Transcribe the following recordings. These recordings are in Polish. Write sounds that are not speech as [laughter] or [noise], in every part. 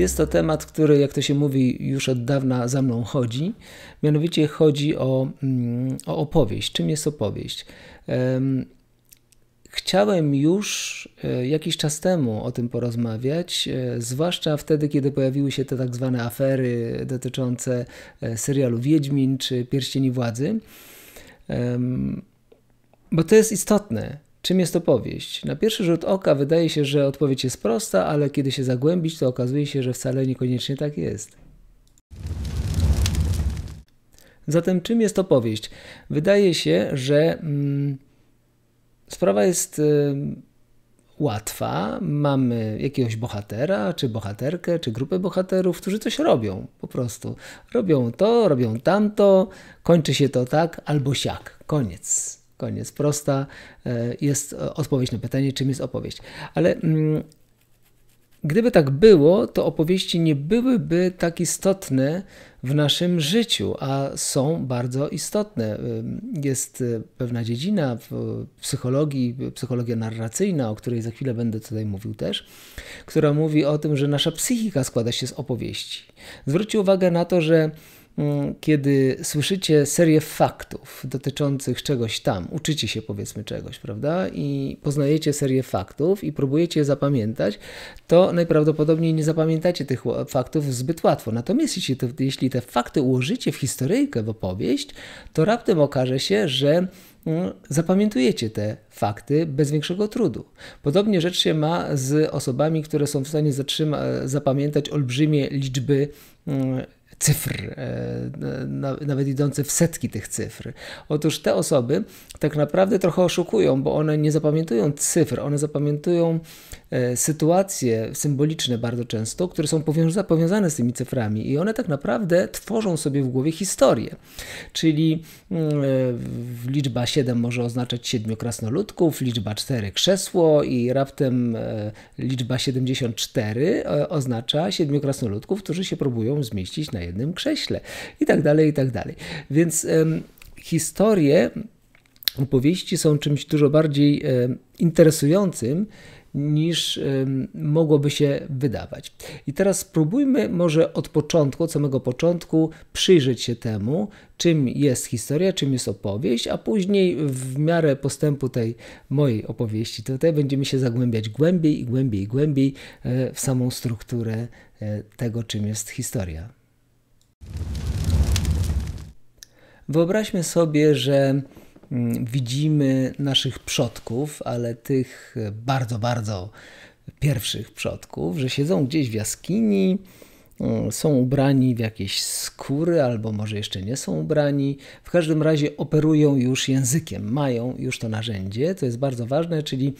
Jest to temat, który, jak to się mówi, już od dawna za mną chodzi. Mianowicie chodzi o, mm, o opowieść. Czym jest opowieść? Chciałem już e, jakiś czas temu o tym porozmawiać, e, zwłaszcza wtedy, kiedy pojawiły się te tak zwane afery dotyczące e, serialu Wiedźmin czy Pierścieni Władzy. Bo to jest istotne. Czym jest opowieść? Na pierwszy rzut oka wydaje się, że odpowiedź jest prosta, ale kiedy się zagłębić, to okazuje się, że wcale niekoniecznie tak jest. Zatem czym jest opowieść? Wydaje się, że mm, sprawa jest y, łatwa. Mamy jakiegoś bohatera, czy bohaterkę, czy grupę bohaterów, którzy coś robią po prostu. Robią to, robią tamto, kończy się to tak albo siak. Koniec. Koniec. Prosta e, jest e, odpowiedź na pytanie, czym jest opowieść. Ale mm, gdyby tak było, to opowieści nie byłyby tak istotne w naszym życiu, a są bardzo istotne. E, jest pewna dziedzina w psychologii, psychologia narracyjna, o której za chwilę będę tutaj mówił też, która mówi o tym, że nasza psychika składa się z opowieści. Zwróćcie uwagę na to, że Mm, kiedy słyszycie serię faktów dotyczących czegoś tam, uczycie się powiedzmy czegoś, prawda? I poznajecie serię faktów i próbujecie je zapamiętać, to najprawdopodobniej nie zapamiętacie tych faktów zbyt łatwo. Natomiast jeśli te, jeśli te fakty ułożycie w historyjkę, w opowieść, to raptem okaże się, że mm, zapamiętujecie te fakty bez większego trudu. Podobnie rzecz się ma z osobami, które są w stanie zapamiętać olbrzymie liczby mm, cyfr, e, nawet idące w setki tych cyfr. Otóż te osoby tak naprawdę trochę oszukują, bo one nie zapamiętują cyfr, one zapamiętują e, sytuacje symboliczne bardzo często, które są powiązane z tymi cyframi i one tak naprawdę tworzą sobie w głowie historię. Czyli mm, e, liczba 7 może oznaczać 7 krasnoludków, liczba 4 krzesło i raptem liczba 74 oznacza 7 krasnoludków, którzy się próbują zmieścić na jednym jednym krześle i tak dalej, i tak dalej. Więc historie opowieści są czymś dużo bardziej interesującym niż mogłoby się wydawać. I teraz spróbujmy może od początku, od samego początku przyjrzeć się temu, czym jest historia, czym jest opowieść, a później w miarę postępu tej mojej opowieści tutaj będziemy się zagłębiać głębiej i głębiej i głębiej e, w samą strukturę e, tego, czym jest historia. Wyobraźmy sobie, że mm, widzimy naszych przodków, ale tych e, bardzo, bardzo pierwszych przodków, że siedzą gdzieś w jaskini, e, są ubrani w jakieś skóry, albo może jeszcze nie są ubrani. W każdym razie operują już językiem, mają już to narzędzie, to jest bardzo ważne, czyli,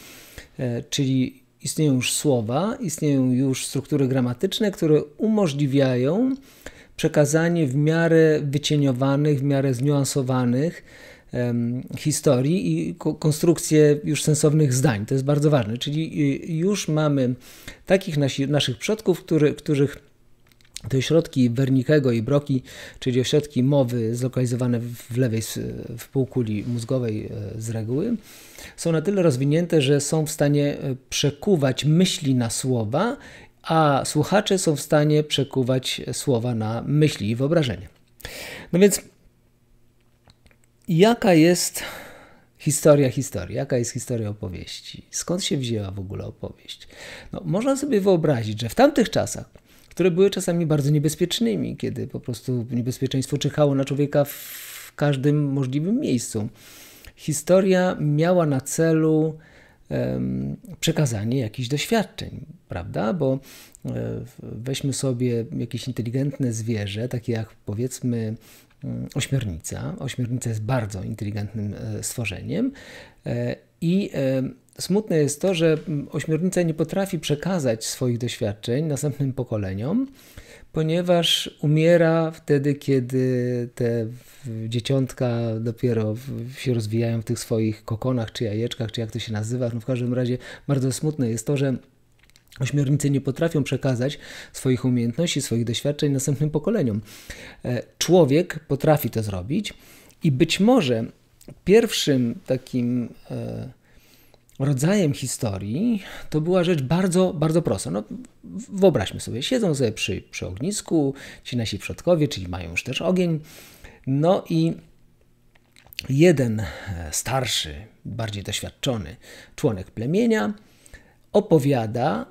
e, czyli istnieją już słowa, istnieją już struktury gramatyczne, które umożliwiają przekazanie w miarę wycieniowanych, w miarę zniuansowanych historii i konstrukcję już sensownych zdań. To jest bardzo ważne. Czyli y, już mamy takich nasi, naszych przodków, który, których te ośrodki Wernikego i Broki, czyli ośrodki mowy zlokalizowane w lewej w półkuli mózgowej e, z reguły, są na tyle rozwinięte, że są w stanie e, przekuwać myśli na słowa a słuchacze są w stanie przekuwać słowa na myśli i wyobrażenie. No więc, jaka jest historia historii, jaka jest historia opowieści, skąd się wzięła w ogóle opowieść. No, można sobie wyobrazić, że w tamtych czasach, które były czasami bardzo niebezpiecznymi, kiedy po prostu niebezpieczeństwo czyhało na człowieka w każdym możliwym miejscu, historia miała na celu przekazanie jakichś doświadczeń, prawda? Bo e, weźmy sobie jakieś inteligentne zwierzę, takie jak powiedzmy mm, ośmiornica. Ośmiornica jest bardzo inteligentnym e, stworzeniem e, i smutne jest to, że mm, ośmiornica nie potrafi przekazać swoich doświadczeń następnym pokoleniom ponieważ umiera wtedy, kiedy te dzieciątka dopiero się rozwijają w tych swoich kokonach, czy jajeczkach, czy jak to się nazywa. No w każdym razie bardzo smutne jest to, że Ośmiornicy nie potrafią przekazać swoich umiejętności, swoich doświadczeń następnym pokoleniom. E, człowiek potrafi to zrobić i być może pierwszym takim e, rodzajem historii to była rzecz bardzo, bardzo prosta. No, wyobraźmy sobie, siedzą sobie przy, przy ognisku, ci nasi przodkowie, czyli mają już też ogień, no i jeden e, starszy, bardziej doświadczony członek plemienia opowiada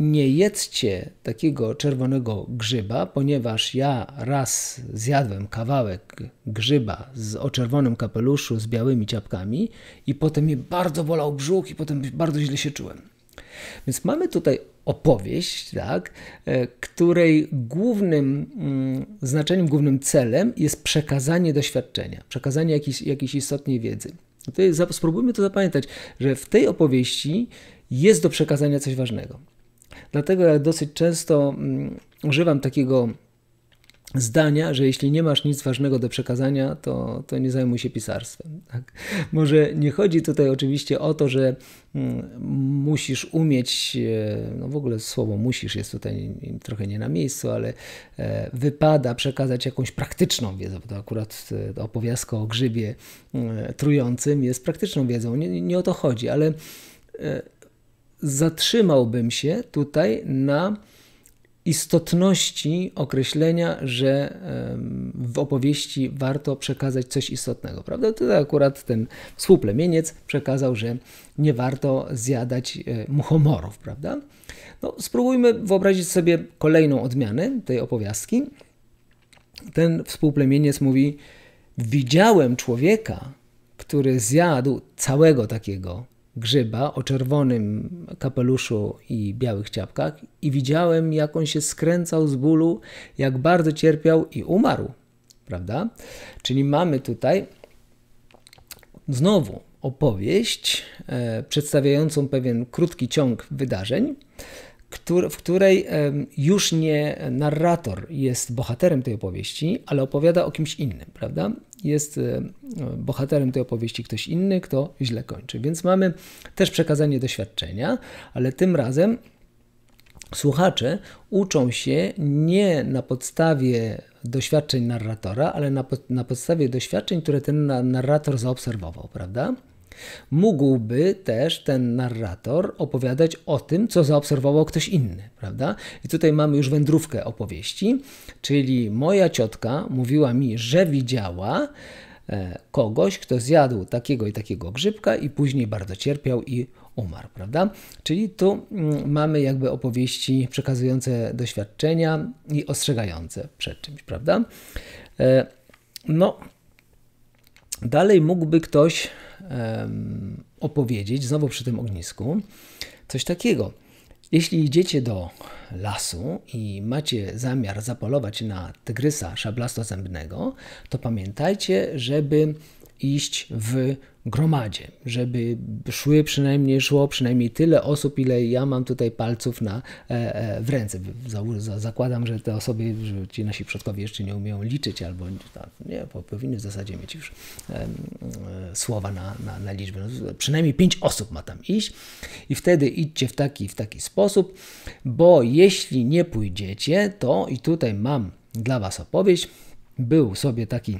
nie jedzcie takiego czerwonego grzyba, ponieważ ja raz zjadłem kawałek grzyba z, o czerwonym kapeluszu z białymi ciapkami i potem mnie bardzo bolał brzuch i potem bardzo źle się czułem. Więc mamy tutaj opowieść, tak, e, której głównym mm, znaczeniem, głównym celem jest przekazanie doświadczenia, przekazanie jakiejś, jakiejś istotnej wiedzy. No tutaj spróbujmy to zapamiętać, że w tej opowieści jest do przekazania coś ważnego. Dlatego ja dosyć często mm, używam takiego zdania, że jeśli nie masz nic ważnego do przekazania, to, to nie zajmuj się pisarstwem. Tak? [laughs] Może nie chodzi tutaj oczywiście o to, że mm, musisz umieć, e, no w ogóle słowo musisz jest tutaj trochę nie na miejscu, ale e, wypada przekazać jakąś praktyczną wiedzę, bo to akurat e, opowiastko o grzybie trującym jest praktyczną wiedzą, nie, nie o to chodzi, ale zatrzymałbym się tutaj na istotności określenia, że w opowieści warto przekazać coś istotnego, prawda? Tutaj akurat ten współplemieniec przekazał, że nie warto zjadać e, muchomorów, prawda? No, spróbujmy wyobrazić sobie kolejną odmianę tej opowiastki. Ten współplemieniec mówi: Widziałem człowieka, który zjadł całego takiego grzyba o czerwonym kapeluszu i białych ciapkach i widziałem, jak on się skręcał z bólu, jak bardzo cierpiał i umarł. Prawda? Czyli mamy tutaj znowu opowieść e, przedstawiającą pewien krótki ciąg wydarzeń w której już nie narrator jest bohaterem tej opowieści, ale opowiada o kimś innym, prawda? Jest e, bohaterem tej opowieści ktoś inny, kto źle kończy. Więc mamy też przekazanie doświadczenia, ale tym razem słuchacze uczą się nie na podstawie doświadczeń narratora, ale na, na podstawie doświadczeń, które ten narrator zaobserwował, prawda? Mógłby też ten narrator opowiadać o tym, co zaobserwował ktoś inny, prawda? I tutaj mamy już wędrówkę opowieści, czyli moja ciotka mówiła mi, że widziała e, kogoś, kto zjadł takiego i takiego grzybka i później bardzo cierpiał i umarł, prawda? Czyli tu mm, mamy jakby opowieści przekazujące doświadczenia i ostrzegające przed czymś, prawda? E, no, dalej mógłby ktoś opowiedzieć, znowu przy tym ognisku, coś takiego. Jeśli idziecie do lasu i macie zamiar zapolować na tygrysa szablastozębnego, to pamiętajcie, żeby iść w gromadzie, żeby szły przynajmniej, szło przynajmniej tyle osób, ile ja mam tutaj palców na, e, e, w ręce. Zakładam, że te osoby, że ci nasi przodkowie jeszcze nie umieją liczyć, albo nie, powinny w zasadzie mieć już e, słowa na, na, na liczbę. No, przynajmniej pięć osób ma tam iść i wtedy idźcie w taki, w taki sposób, bo jeśli nie pójdziecie, to i tutaj mam dla was opowieść, był sobie taki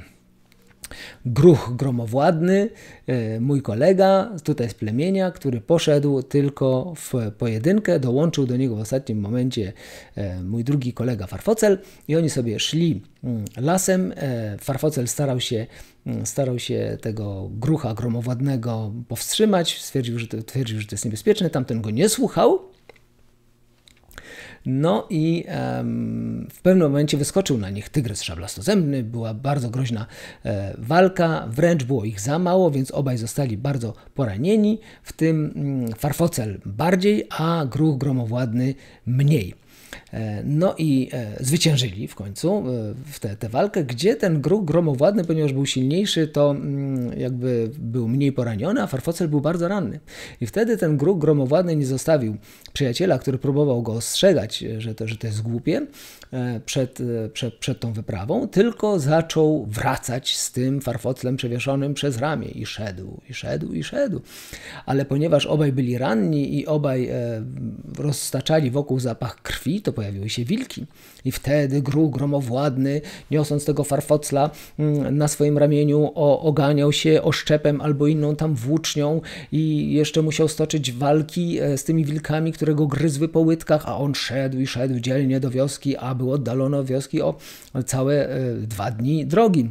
Gruch Gromowładny, e, mój kolega, tutaj z plemienia, który poszedł tylko w pojedynkę, dołączył do niego w ostatnim momencie e, mój drugi kolega Farfocel i oni sobie szli mm, lasem. E, Farfocel starał się, mm, starał się tego grucha gromowładnego powstrzymać, stwierdził że, to, stwierdził, że to jest niebezpieczne, tamten go nie słuchał, no i um, w pewnym momencie wyskoczył na nich tygrys szablastozębny, była bardzo groźna e, walka, wręcz było ich za mało, więc obaj zostali bardzo poranieni, w tym mm, farfocel bardziej, a gruch gromowładny mniej. E, no i e, zwyciężyli w końcu e, w tę, tę walkę, gdzie ten gruk gromowładny, ponieważ był silniejszy, to mm, jakby był mniej poraniony, a Farfocel był bardzo ranny. I wtedy ten gruk gromowładny nie zostawił przyjaciela, który próbował go ostrzegać, że to, że to jest głupie, E, przed, e, przed, przed tą wyprawą, tylko zaczął wracać z tym farfotlem przewieszonym przez ramię i szedł, i szedł, i szedł. Ale ponieważ obaj byli ranni i obaj e, rozstaczali wokół zapach krwi, to pojawiły się wilki. I wtedy gru gromowładny, niosąc tego farfocla mm, na swoim ramieniu, oganiał się oszczepem albo inną tam włócznią i jeszcze musiał stoczyć walki z tymi wilkami, które go gryzły po łydkach, a on szedł i szedł dzielnie do wioski, aby było oddalono wioski o całe e, dwa dni drogi.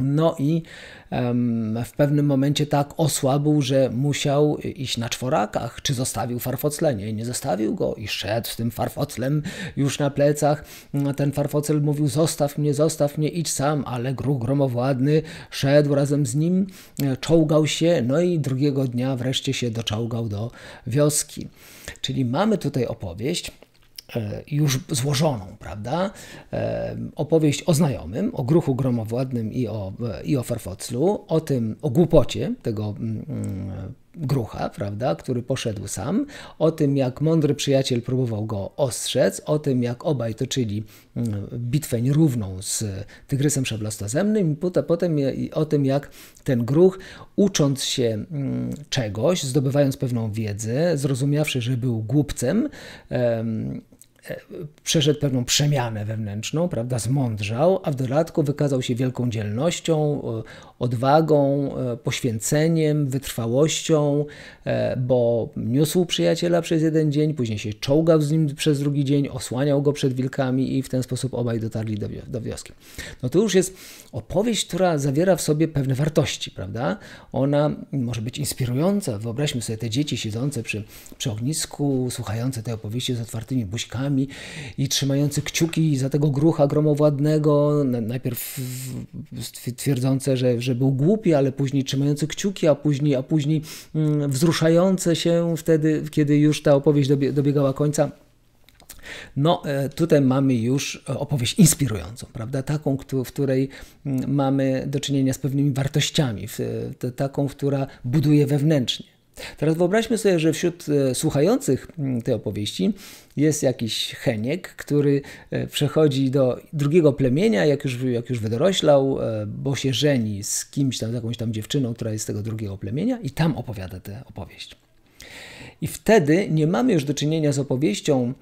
No i w pewnym momencie tak osłabł, że musiał iść na czworakach, czy zostawił farfocle. Nie, nie zostawił go i szedł z tym farfoclem już na plecach. Ten farfocel mówił, zostaw mnie, zostaw mnie, idź sam, ale gruk gromowładny szedł razem z nim, e, czołgał się, no i drugiego dnia wreszcie się doczołgał do wioski. Czyli mamy tutaj opowieść, E, już złożoną, prawda? E, opowieść o znajomym, o gruchu gromowładnym i o, e, i o farfoclu, o tym, o głupocie tego mm, mm, grucha, prawda, który poszedł sam, o tym, jak mądry przyjaciel próbował go ostrzec, o tym, jak obaj toczyli mm, bitwę nierówną z tygrysem szablostozemnym i potem o tym, jak ten gruch, ucząc się czegoś, zdobywając pewną wiedzę, zrozumiawszy, że był głupcem, przeszedł pewną przemianę wewnętrzną, prawda, zmądrzał, a w dodatku wykazał się wielką dzielnością, odwagą, e, poświęceniem, wytrwałością, e, bo niósł przyjaciela przez jeden dzień, później się czołgał z nim przez drugi dzień, osłaniał go przed wilkami i w ten sposób obaj dotarli do, do wioski. No to już jest opowieść, która zawiera w sobie pewne wartości, prawda? Ona może być inspirująca. Wyobraźmy sobie te dzieci siedzące przy, przy ognisku, słuchające tej opowieści z otwartymi buźkami i trzymające kciuki za tego grucha gromowładnego, najpierw twierdzące, że, że że był głupi, ale później trzymający kciuki, a później, a później mm, wzruszające się wtedy, kiedy już ta opowieść dobiegała końca. No, e, tutaj mamy już e, opowieść inspirującą, prawda? Taką, w której mm, mamy do czynienia z pewnymi wartościami, e, taką, która buduje wewnętrznie. Teraz wyobraźmy sobie, że wśród e, słuchających mm, tej opowieści jest jakiś cheniek, który e, przechodzi do drugiego plemienia, jak już, jak już wydoroślał, e, bo się żeni z kimś tam, z jakąś tam dziewczyną, która jest z tego drugiego plemienia i tam opowiada tę opowieść. I wtedy nie mamy już do czynienia z opowieścią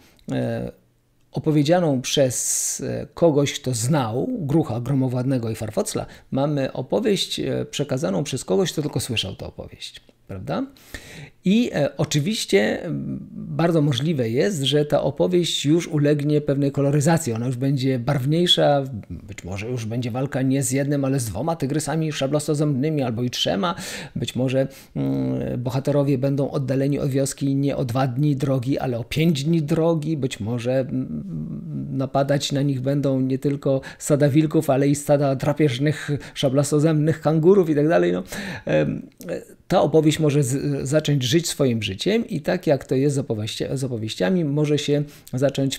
opowiedzianą przez kogoś, kto znał Grucha, Gromowładnego i Farfocla. Mamy opowieść przekazaną przez kogoś, kto tylko słyszał tę opowieść. Правда? I e, oczywiście bardzo możliwe jest, że ta opowieść już ulegnie pewnej koloryzacji. Ona już będzie barwniejsza, być może już będzie walka nie z jednym, ale z dwoma tygrysami szablostozębnymi albo i trzema. Być może bohaterowie będą oddaleni od wioski nie o dwa dni drogi, ale o pięć dni drogi. Być może napadać na nich będą nie tylko stada wilków, ale i stada drapieżnych szablastozębnych kangurów i tak dalej. No, e, ta opowieść może z, zacząć żyć swoim życiem i tak jak to jest z, opowieści, z opowieściami, może się zacząć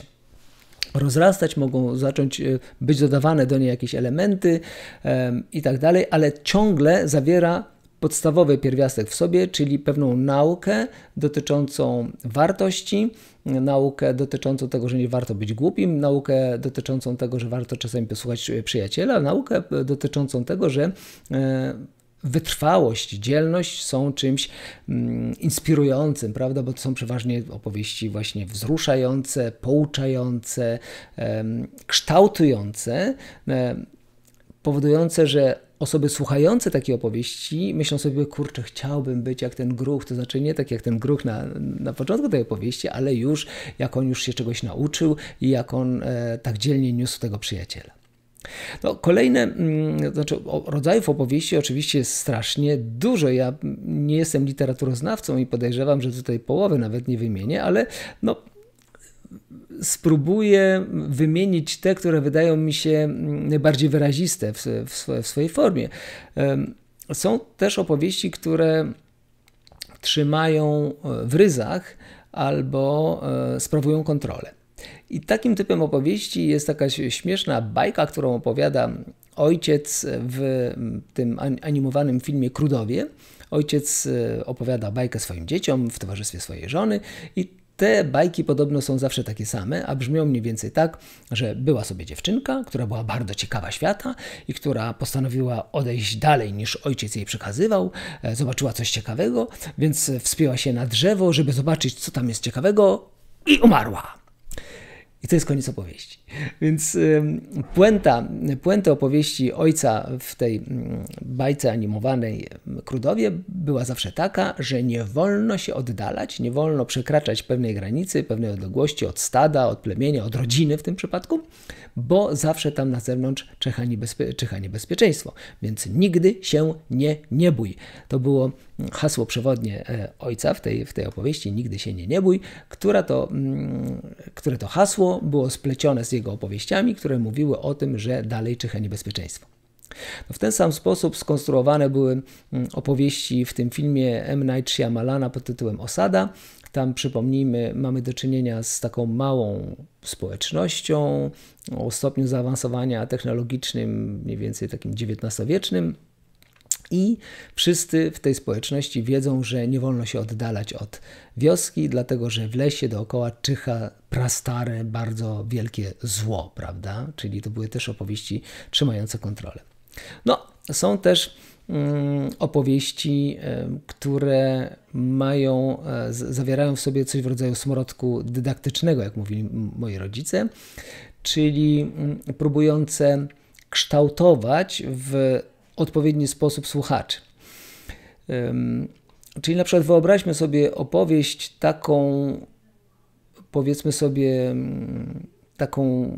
rozrastać, mogą zacząć e, być dodawane do niej jakieś elementy um, i tak dalej, ale ciągle zawiera podstawowy pierwiastek w sobie, czyli pewną naukę dotyczącą wartości, naukę dotyczącą tego, że nie warto być głupim, naukę dotyczącą tego, że warto czasami posłuchać przyjaciela, naukę dotyczącą tego, że e, wytrwałość, dzielność są czymś mm, inspirującym, prawda? Bo to są przeważnie opowieści właśnie wzruszające, pouczające, em, kształtujące, em, powodujące, że osoby słuchające takiej opowieści myślą sobie, kurczę, chciałbym być jak ten gruch, to znaczy nie tak jak ten gruch na, na początku tej opowieści, ale już jak on już się czegoś nauczył i jak on e, tak dzielnie niósł tego przyjaciela. No, kolejne mm, znaczy, rodzajów opowieści oczywiście jest strasznie dużo. Ja nie jestem literaturoznawcą i podejrzewam, że tutaj połowę nawet nie wymienię, ale no, spróbuję wymienić te, które wydają mi się mm, najbardziej wyraziste w, w, w swojej formie. Są też opowieści, które trzymają e, w ryzach albo e, sprawują kontrolę. I takim typem opowieści jest taka śmieszna bajka, którą opowiada ojciec w tym animowanym filmie Krudowie. Ojciec e, opowiada bajkę swoim dzieciom w towarzystwie swojej żony i te bajki podobno są zawsze takie same, a brzmią mniej więcej tak, że była sobie dziewczynka, która była bardzo ciekawa świata i która postanowiła odejść dalej niż ojciec jej przekazywał, e, zobaczyła coś ciekawego, więc wspięła się na drzewo, żeby zobaczyć, co tam jest ciekawego i umarła. I to jest koniec opowieści. Więc puenta, puenta opowieści ojca w tej mm, bajce animowanej Krudowie była zawsze taka, że nie wolno się oddalać, nie wolno przekraczać pewnej granicy, pewnej odległości od stada, od plemienia, od rodziny w tym przypadku, bo zawsze tam na zewnątrz czyha, niebezpie niebezpieczeństwo. Więc nigdy się nie, nie bój. To było hasło przewodnie e, ojca w tej, w tej opowieści Nigdy się nie nie bój, która to, mm, które to hasło było splecione z jego opowieściami, które mówiły o tym, że dalej czyha niebezpieczeństwo. No w ten sam sposób skonstruowane były mm, opowieści w tym filmie M. Night Shyamalana pod tytułem Osada. Tam, przypomnijmy, mamy do czynienia z taką małą społecznością o stopniu zaawansowania technologicznym, mniej więcej takim XIX-wiecznym i wszyscy w tej społeczności wiedzą, że nie wolno się oddalać od wioski, dlatego że w lesie dookoła czyha prastare, bardzo wielkie zło, prawda? Czyli to były też opowieści trzymające kontrolę. No, są też mm, opowieści, które mają, e, zawierają w sobie coś w rodzaju smrodku dydaktycznego, jak mówili moi rodzice, czyli mm, próbujące kształtować w odpowiedni sposób słuchaczy. Czyli na przykład wyobraźmy sobie opowieść taką, powiedzmy sobie, taką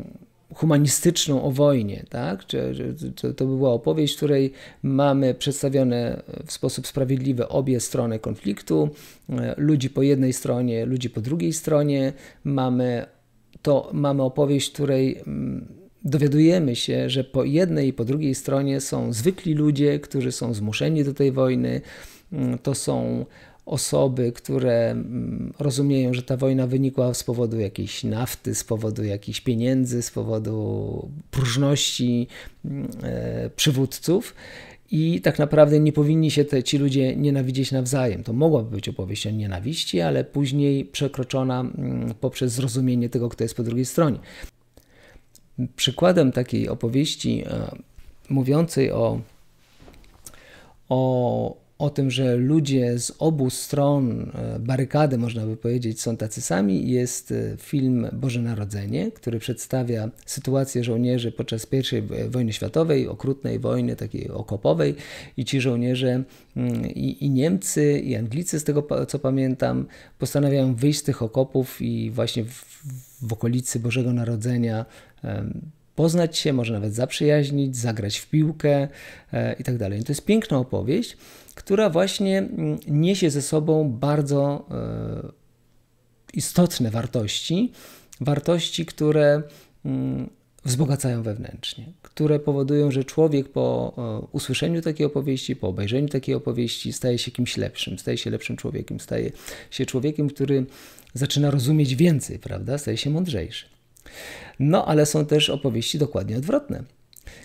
humanistyczną o wojnie, tak? Czy, to, by była opowieść, w której mamy przedstawione w sposób sprawiedliwy obie strony konfliktu, e, ludzi po jednej stronie, ludzi po drugiej stronie. Mamy to, mamy opowieść, w której mm, dowiadujemy się, że po jednej i po drugiej stronie są zwykli ludzie, którzy są zmuszeni do tej wojny. Mm, to są osoby, które mm, rozumieją, że ta wojna wynikła z powodu jakiejś nafty, z powodu jakichś pieniędzy, z powodu próżności mm, e, przywódców. I tak naprawdę nie powinni się te, ci ludzie nienawidzieć nawzajem. To mogłaby być opowieść o nienawiści, ale później przekroczona poprzez zrozumienie tego, kto jest po drugiej stronie. Przykładem takiej opowieści e, mówiącej o, o o tym, że ludzie z obu stron e, barykady, można by powiedzieć, są tacy sami, jest e, film Boże Narodzenie, który przedstawia sytuację żołnierzy podczas I e, wojny światowej, okrutnej wojny, takiej okopowej, i ci żołnierze, mm, i, i Niemcy, i Anglicy, z tego co pamiętam, postanawiają wyjść z tych okopów i właśnie w, w okolicy Bożego Narodzenia. poznać się, może nawet zaprzyjaźnić, zagrać w piłkę e, i tak dalej. To jest piękna opowieść, która właśnie mm, niesie ze sobą bardzo e, istotne wartości, wartości, które mm, wzbogacają wewnętrznie, które powodują, że człowiek po e, usłyszeniu takiej opowieści, po obejrzeniu takiej opowieści staje się kimś lepszym, staje się lepszym człowiekiem, staje się człowiekiem, który zaczyna rozumieć więcej, prawda? Staje się mądrzejszy. No, ale są też opowieści dokładnie odwrotne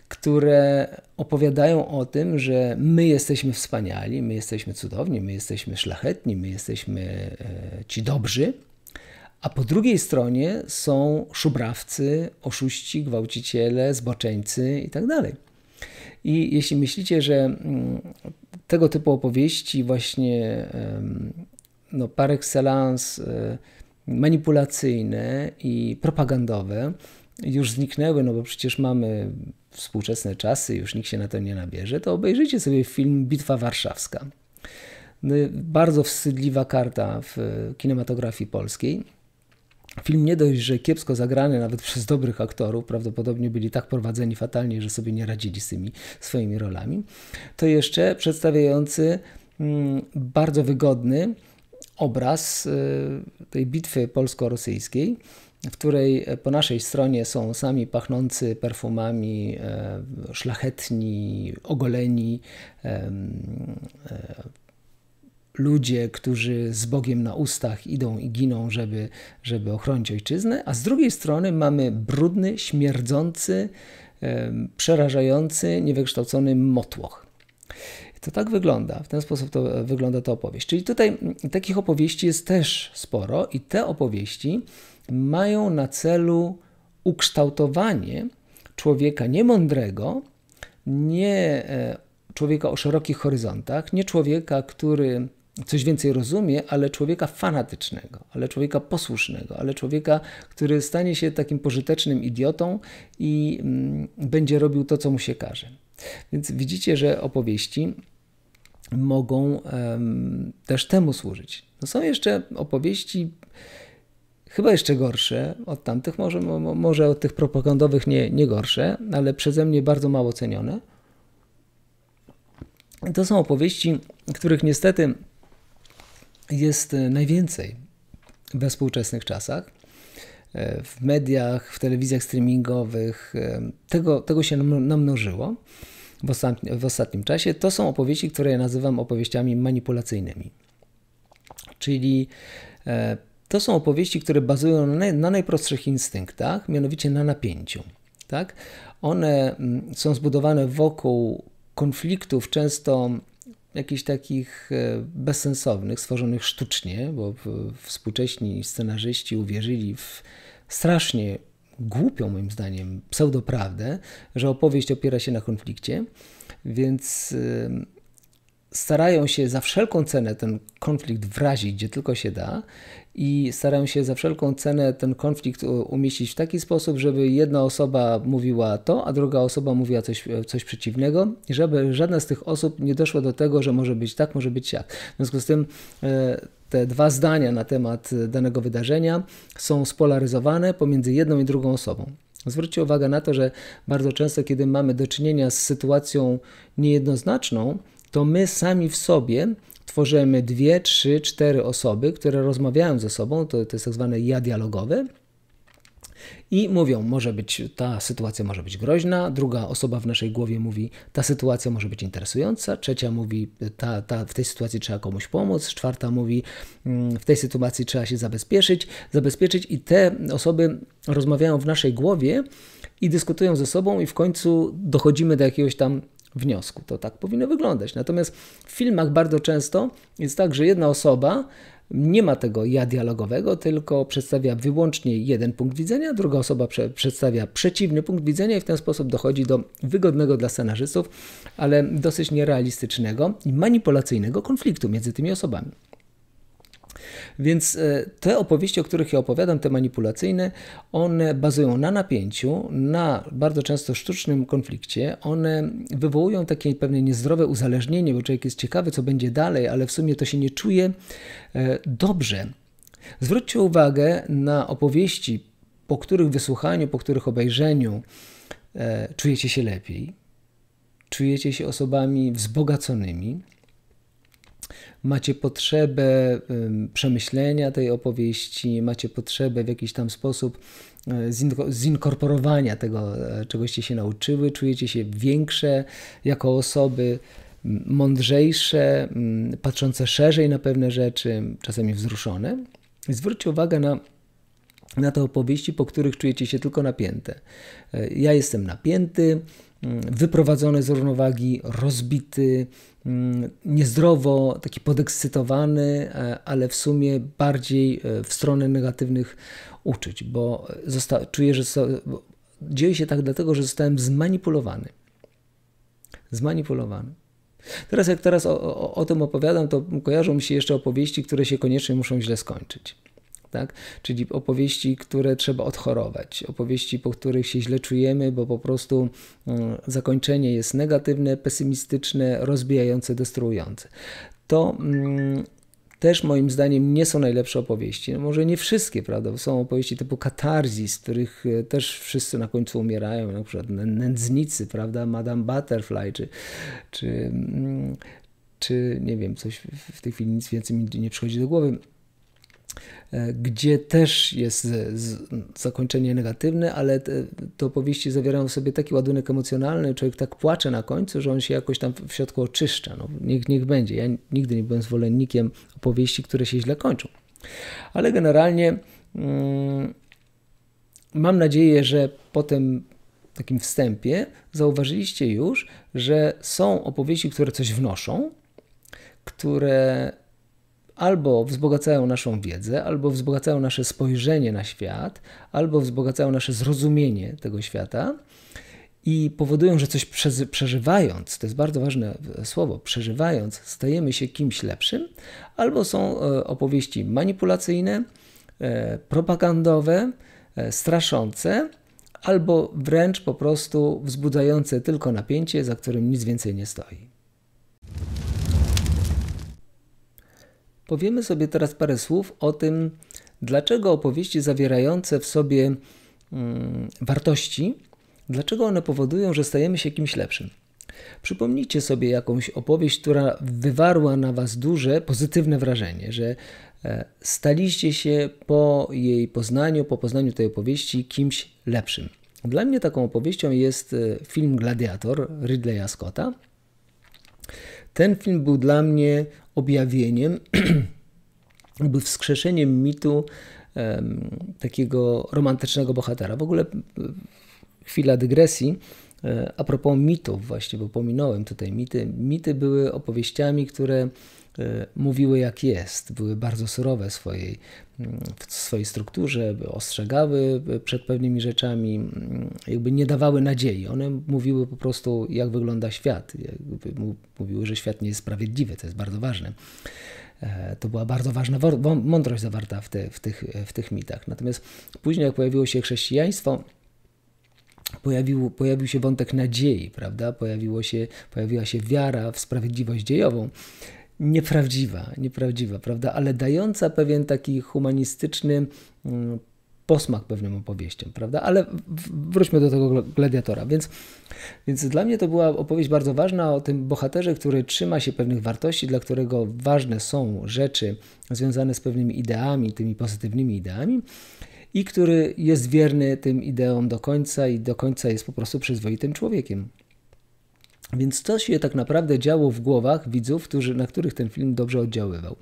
które opowiadają o tym, że my jesteśmy wspaniali, my jesteśmy cudowni, my jesteśmy szlachetni, my jesteśmy e, ci dobrzy, a po drugiej stronie są szubrawcy, oszuści, gwałciciele, zboczeńcy itd. Tak I jeśli myślicie, że mm, tego typu opowieści właśnie no, par excellence e, manipulacyjne i propagandowe, już zniknęły, no bo przecież mamy współczesne czasy, już nikt się na to nie nabierze, to obejrzyjcie sobie film Bitwa Warszawska. No, bardzo wstydliwa karta w kinematografii polskiej. Film nie dość, że kiepsko zagrany nawet przez dobrych aktorów, prawdopodobnie byli tak prowadzeni fatalnie, że sobie nie radzili z tymi swoimi rolami, to jeszcze przedstawiający mm, bardzo wygodny obraz y, tej bitwy polsko-rosyjskiej w której e, po naszej stronie są sami pachnący perfumami, e, szlachetni, ogoleni e, ludzie, którzy z Bogiem na ustach idą i giną, żeby, żeby ochronić ojczyznę, a z drugiej strony mamy brudny, śmierdzący, przerażający, niewykształcony motłoch. To tak wygląda, w ten sposób to wygląda ta opowieść. Czyli tutaj takich opowieści jest też sporo i te opowieści mają na celu ukształtowanie człowieka niemądrego, nie e, człowieka o szerokich horyzontach, nie człowieka, który coś więcej rozumie, ale człowieka fanatycznego, ale człowieka posłusznego, ale człowieka, który stanie się takim pożytecznym idiotą i mm, będzie robił to, co mu się każe. Więc widzicie, że opowieści mogą um, też temu służyć. No są jeszcze opowieści chyba jeszcze gorsze od tamtych, może, może od tych propagandowych nie, nie gorsze, ale przeze mnie bardzo mało cenione. To są opowieści, których niestety jest e, najwięcej we współczesnych czasach. E, w mediach, w telewizjach streamingowych e, tego, tego się namnożyło w, w ostatnim czasie. To są opowieści, które ja nazywam opowieściami manipulacyjnymi. Czyli to są opowieści, które bazują na, na najprostszych instynktach, mianowicie na napięciu. Tak? One mm, są zbudowane wokół konfliktów, często jakichś takich e, bezsensownych, stworzonych sztucznie, bo współcześni scenarzyści uwierzyli w strasznie głupią, moim zdaniem, pseudoprawdę, że opowieść opiera się na konflikcie, więc e, starają się za wszelką cenę ten konflikt wrazić, gdzie tylko się da, i starają się za wszelką cenę ten konflikt e, umieścić w taki sposób, żeby jedna osoba mówiła to, a druga osoba mówiła coś, e, coś przeciwnego, i żeby żadna z tych osób nie doszła do tego, że może być tak, może być jak. W związku z tym e, te dwa zdania na temat danego wydarzenia są spolaryzowane pomiędzy jedną i drugą osobą. Zwróćcie uwagę na to, że bardzo często, kiedy mamy do czynienia z sytuacją niejednoznaczną, to my sami w sobie tworzymy dwie, trzy, cztery osoby, które rozmawiają ze sobą, to, to jest tak zwane ja dialogowe, i mówią, może być ta sytuacja może być groźna, druga osoba w naszej głowie mówi, ta sytuacja może być interesująca, trzecia mówi, ta, ta, w tej sytuacji trzeba komuś pomóc, czwarta mówi, mm, w tej sytuacji trzeba się zabezpieczyć, zabezpieczyć i te osoby rozmawiają w naszej głowie i dyskutują ze sobą i w końcu dochodzimy do jakiegoś tam wniosku. To tak powinno wyglądać. Natomiast w filmach bardzo często jest tak, że jedna osoba nie ma tego ja dialogowego, tylko przedstawia wyłącznie jeden punkt widzenia, druga osoba prze przedstawia przeciwny punkt widzenia i w ten sposób dochodzi do wygodnego dla scenarzystów, ale dosyć nierealistycznego i manipulacyjnego konfliktu między tymi osobami. Więc e, te opowieści, o których ja opowiadam, te manipulacyjne, one bazują na napięciu, na bardzo często sztucznym konflikcie. One wywołują takie pewne niezdrowe uzależnienie, bo człowiek jest ciekawy, co będzie dalej, ale w sumie to się nie czuje e, dobrze. Zwróćcie uwagę na opowieści, po których wysłuchaniu, po których obejrzeniu e, czujecie się lepiej, czujecie się osobami wzbogaconymi, macie potrzebę przemyślenia tej opowieści, macie potrzebę w jakiś tam sposób e, zinkorporowania tego, e, czegoście się nauczyły, czujecie się większe jako osoby, mądrzejsze, patrzące szerzej na pewne rzeczy, czasami wzruszone. Zwróćcie uwagę na na te opowieści, po których czujecie się tylko napięte. E, ja jestem napięty, wyprowadzony z równowagi, rozbity, Mm, niezdrowo, taki podekscytowany, e, ale w sumie bardziej e, w stronę negatywnych uczuć, bo czuję, że so dzieje się tak dlatego, że zostałem zmanipulowany. Zmanipulowany. Teraz, jak teraz o, o, o tym opowiadam, to kojarzą mi się jeszcze opowieści, które się koniecznie muszą źle skończyć tak? czyli opowieści, które trzeba odchorować, opowieści, po których się źle czujemy, bo po prostu mm, zakończenie jest negatywne, pesymistyczne, rozbijające, destruujące. To mm, też moim zdaniem nie są najlepsze opowieści. No może nie wszystkie, prawda? Są opowieści typu katarzis, w których e, też wszyscy na końcu umierają, na przykład nędznicy, prawda? Madame Butterfly, czy, czy, mm, czy nie wiem, coś w tej chwili nic więcej mi nie przychodzi do głowy. E, gdzie też jest e, zakończenie negatywne, ale te, te opowieści zawierają w sobie taki ładunek emocjonalny, człowiek tak płacze na końcu, że on się jakoś tam w środku oczyszcza. No, niech, niech będzie. Ja nigdy nie byłem zwolennikiem opowieści, które się źle kończą. Ale generalnie mm, mam nadzieję, że po tym takim wstępie zauważyliście już, że są opowieści, które coś wnoszą, które albo wzbogacają naszą wiedzę, albo wzbogacają nasze spojrzenie na świat, albo wzbogacają nasze zrozumienie tego świata i powodują, że coś przeżywając, to jest bardzo ważne e, słowo, przeżywając, stajemy się kimś lepszym, albo są e, opowieści manipulacyjne, e, propagandowe, straszące, albo wręcz po prostu wzbudzające tylko napięcie, za którym nic więcej nie stoi. Powiemy sobie teraz parę słów o tym, dlaczego opowieści zawierające w sobie mm, wartości, dlaczego one powodują, że stajemy się kimś lepszym. Przypomnijcie sobie jakąś opowieść, która wywarła na Was duże pozytywne wrażenie, że e, staliście się po jej poznaniu, po poznaniu tej opowieści kimś lepszym. Dla mnie taką opowieścią jest e, film Gladiator Ridleya Scotta. Ten film był dla mnie objawieniem, [clears throat] jakby wskrzeszeniem mitu um, takiego romantycznego bohatera. W ogóle e, chwila dygresji. E, a propos mitów, właśnie, bo pominąłem tutaj mity. Mity były opowieściami, które E, mówiły jak jest, były bardzo surowe swojej, mm, w swojej strukturze, ostrzegały e, przed pewnymi rzeczami, mm, jakby nie dawały nadziei. One mówiły po prostu, jak wygląda świat. mówiły, że świat nie jest sprawiedliwy, to jest bardzo ważne. E, to była bardzo ważna mądrość zawarta w, te, w, tych, w tych mitach. Natomiast później, jak pojawiło się chrześcijaństwo, pojawił, pojawił się wątek nadziei, prawda? Pojawiło się, pojawiła się wiara w sprawiedliwość dziejową nieprawdziwa, nieprawdziwa, prawda, ale dająca pewien taki humanistyczny mm, posmak pewnym opowieściom, prawda? Ale wróćmy do tego gladiatora. Więc, więc dla mnie to była opowieść bardzo ważna o tym bohaterze, który trzyma się pewnych wartości, dla którego ważne są rzeczy związane z pewnymi ideami, tymi pozytywnymi ideami. I który jest wierny tym ideom do końca i do końca jest po prostu przyzwoitym człowiekiem. Więc co się tak naprawdę działo w głowach widzów, którzy, na których ten film dobrze oddziaływał?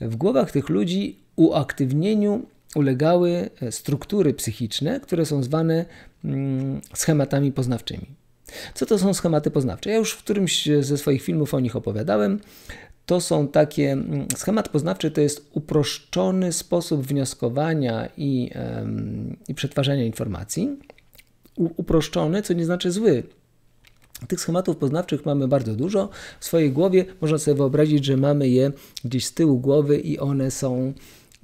W głowach tych ludzi uaktywnieniu ulegały e, struktury psychiczne, które są zwane mm, schematami poznawczymi. Co to są schematy poznawcze? Ja już w którymś ze swoich filmów o nich opowiadałem. To są takie. Mm, schemat poznawczy to jest uproszczony sposób wnioskowania i, i przetwarzania informacji. U, uproszczony, co nie znaczy zły. Tych schematów poznawczych mamy bardzo dużo. W swojej głowie można sobie wyobrazić, że mamy je gdzieś z tyłu głowy i one są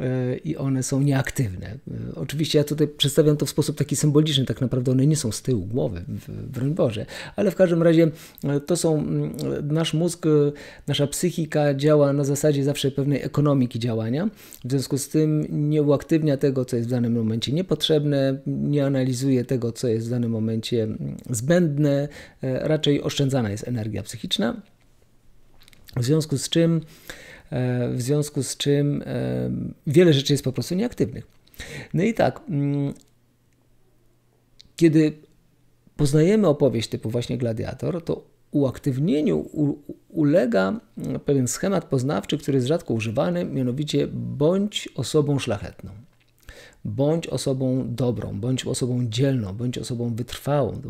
E, i one są nieaktywne. E, oczywiście ja tutaj przedstawiam to w sposób taki symboliczny, tak naprawdę one nie są z tyłu głowy, broń Boże, ale w każdym razie e, to są, nasz mózg, nasza psychika działa na zasadzie zawsze pewnej ekonomiki działania, w związku z tym nie uaktywnia tego, co jest w danym momencie niepotrzebne, nie analizuje tego, co jest w danym momencie zbędne, raczej oszczędzana jest energia psychiczna, w związku z czym E, w związku z czym e, wiele rzeczy jest po prostu nieaktywnych. No i tak, mm, kiedy poznajemy opowieść typu właśnie Gladiator, to uaktywnieniu ulega mm, pewien schemat poznawczy, który jest rzadko używany, mianowicie bądź osobą szlachetną. Bądź osobą dobrą, bądź osobą dzielną, bądź osobą wytrwałą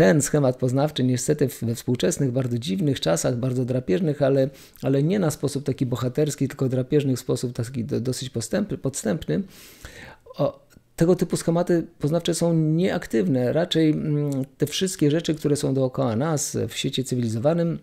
ten schemat poznawczy niestety we współczesnych, bardzo dziwnych czasach, bardzo drapieżnych, ale, ale nie na sposób taki bohaterski, tylko drapieżny w sposób taki dosyć podstępny, o, tego typu schematy poznawcze są nieaktywne. Raczej mm, te wszystkie rzeczy, które są dookoła nas w świecie cywilizowanym,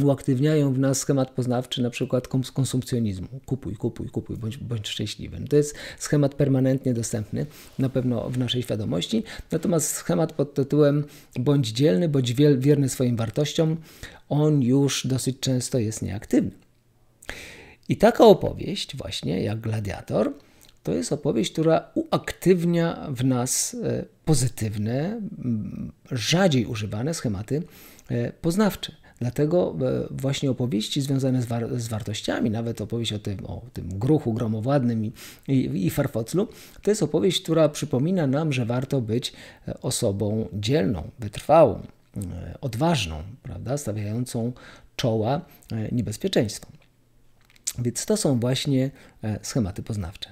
uaktywniają w nas schemat poznawczy, na przykład konsumpcjonizmu. Kupuj, kupuj, kupuj, bądź, bądź szczęśliwy. No to jest schemat permanentnie dostępny, na pewno w naszej świadomości. Natomiast schemat pod tytułem bądź dzielny, bądź wierny swoim wartościom, on już dosyć często jest nieaktywny. I taka opowieść, właśnie jak Gladiator, to jest opowieść, która uaktywnia w nas e, pozytywne, rzadziej używane schematy e, poznawcze. Dlatego e, właśnie opowieści związane z, war z wartościami, nawet opowieść o tym, o tym gruchu gromowładnym i, i, i farfoclu, to jest opowieść, która przypomina nam, że warto być e, osobą dzielną, wytrwałą, e, odważną, prawda, stawiającą czoła niebezpieczeństwom. Więc to są właśnie schematy poznawcze.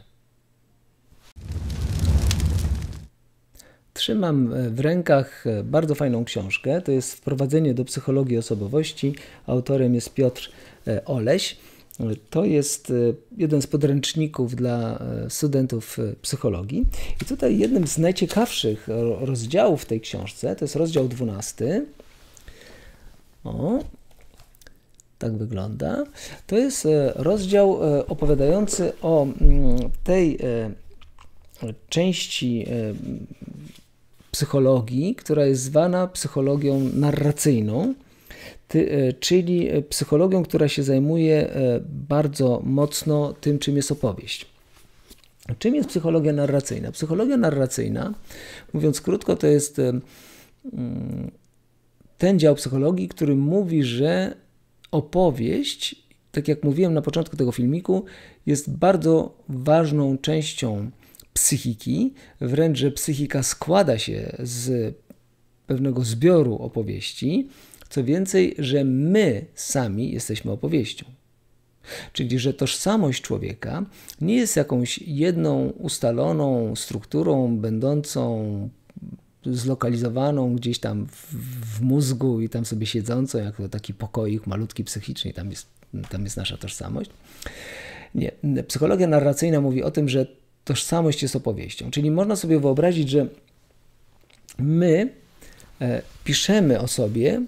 Trzymam e, w rękach e, bardzo fajną książkę. To jest Wprowadzenie do psychologii osobowości. Autorem jest Piotr e, Oleś. To jest jeden z podręczników dla studentów psychologii. I tutaj jednym z najciekawszych rozdziałów w tej książce to jest rozdział 12. O, tak wygląda. To jest rozdział opowiadający o mm, tej części psychologii, która jest zwana psychologią narracyjną, e, czyli psychologią, która się zajmuje e, bardzo mocno tym, czym jest opowieść. Czym jest psychologia narracyjna? Psychologia narracyjna, mówiąc krótko, to jest e, mm, ten dział psychologii, który mówi, że opowieść, tak jak mówiłem na początku tego filmiku, jest bardzo ważną częścią psychiki, wręcz że psychika składa się z pewnego zbioru opowieści, co więcej, że my sami jesteśmy opowieścią. Czyli, że tożsamość człowieka nie jest jakąś jedną ustaloną strukturą, będącą zlokalizowaną gdzieś tam w, w mózgu i tam sobie siedzącą, jak to taki pokoik malutki psychiczny, tam jest, tam jest nasza tożsamość. Nie. Psychologia narracyjna mówi o tym, że tożsamość jest opowieścią. Czyli można sobie wyobrazić, że my e, piszemy o sobie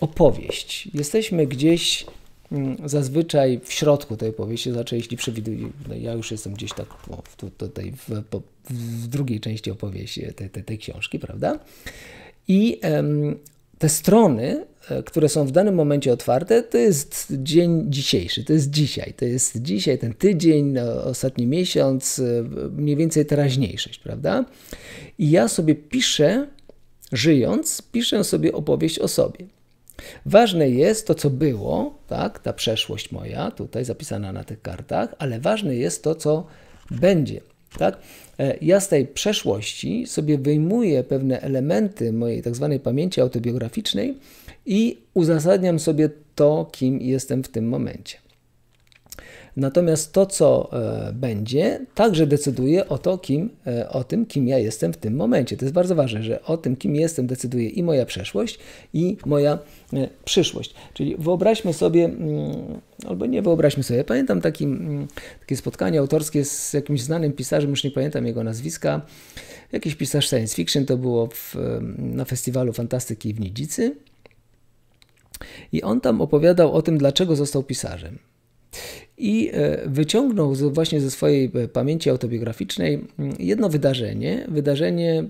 opowieść. Jesteśmy gdzieś mm, zazwyczaj w środku tej opowieści, znaczy jeśli przewiduję, no ja już jestem gdzieś tak tutaj w, w drugiej części opowieści tej, tej, tej książki, prawda? I em, te strony E, które są w danym momencie otwarte, to jest dzień dzisiejszy, to jest dzisiaj, to jest dzisiaj, ten tydzień, no, ostatni miesiąc, e, mniej więcej teraźniejszość, prawda? I ja sobie piszę, żyjąc, piszę sobie opowieść o sobie. Ważne jest to, co było, tak, ta przeszłość moja, tutaj zapisana na tych kartach, ale ważne jest to, co będzie. Tak? E, ja z tej przeszłości sobie wyjmuję pewne elementy mojej tak zwanej pamięci autobiograficznej, i uzasadniam sobie to, kim jestem w tym momencie. Natomiast to, co e, będzie, także decyduje o, to, kim, e, o tym, kim ja jestem w tym momencie. To jest bardzo ważne, że o tym, kim jestem, decyduje i moja przeszłość, i moja e, przyszłość. Czyli wyobraźmy sobie, mm, albo nie wyobraźmy sobie, pamiętam taki, mm, takie spotkanie autorskie z jakimś znanym pisarzem, już nie pamiętam jego nazwiska, jakiś pisarz science fiction, to było w, na festiwalu fantastyki w Nidzicy. I on tam opowiadał o tym, dlaczego został pisarzem. I e, wyciągnął właśnie ze swojej e, pamięci autobiograficznej mm, jedno wydarzenie, wydarzenie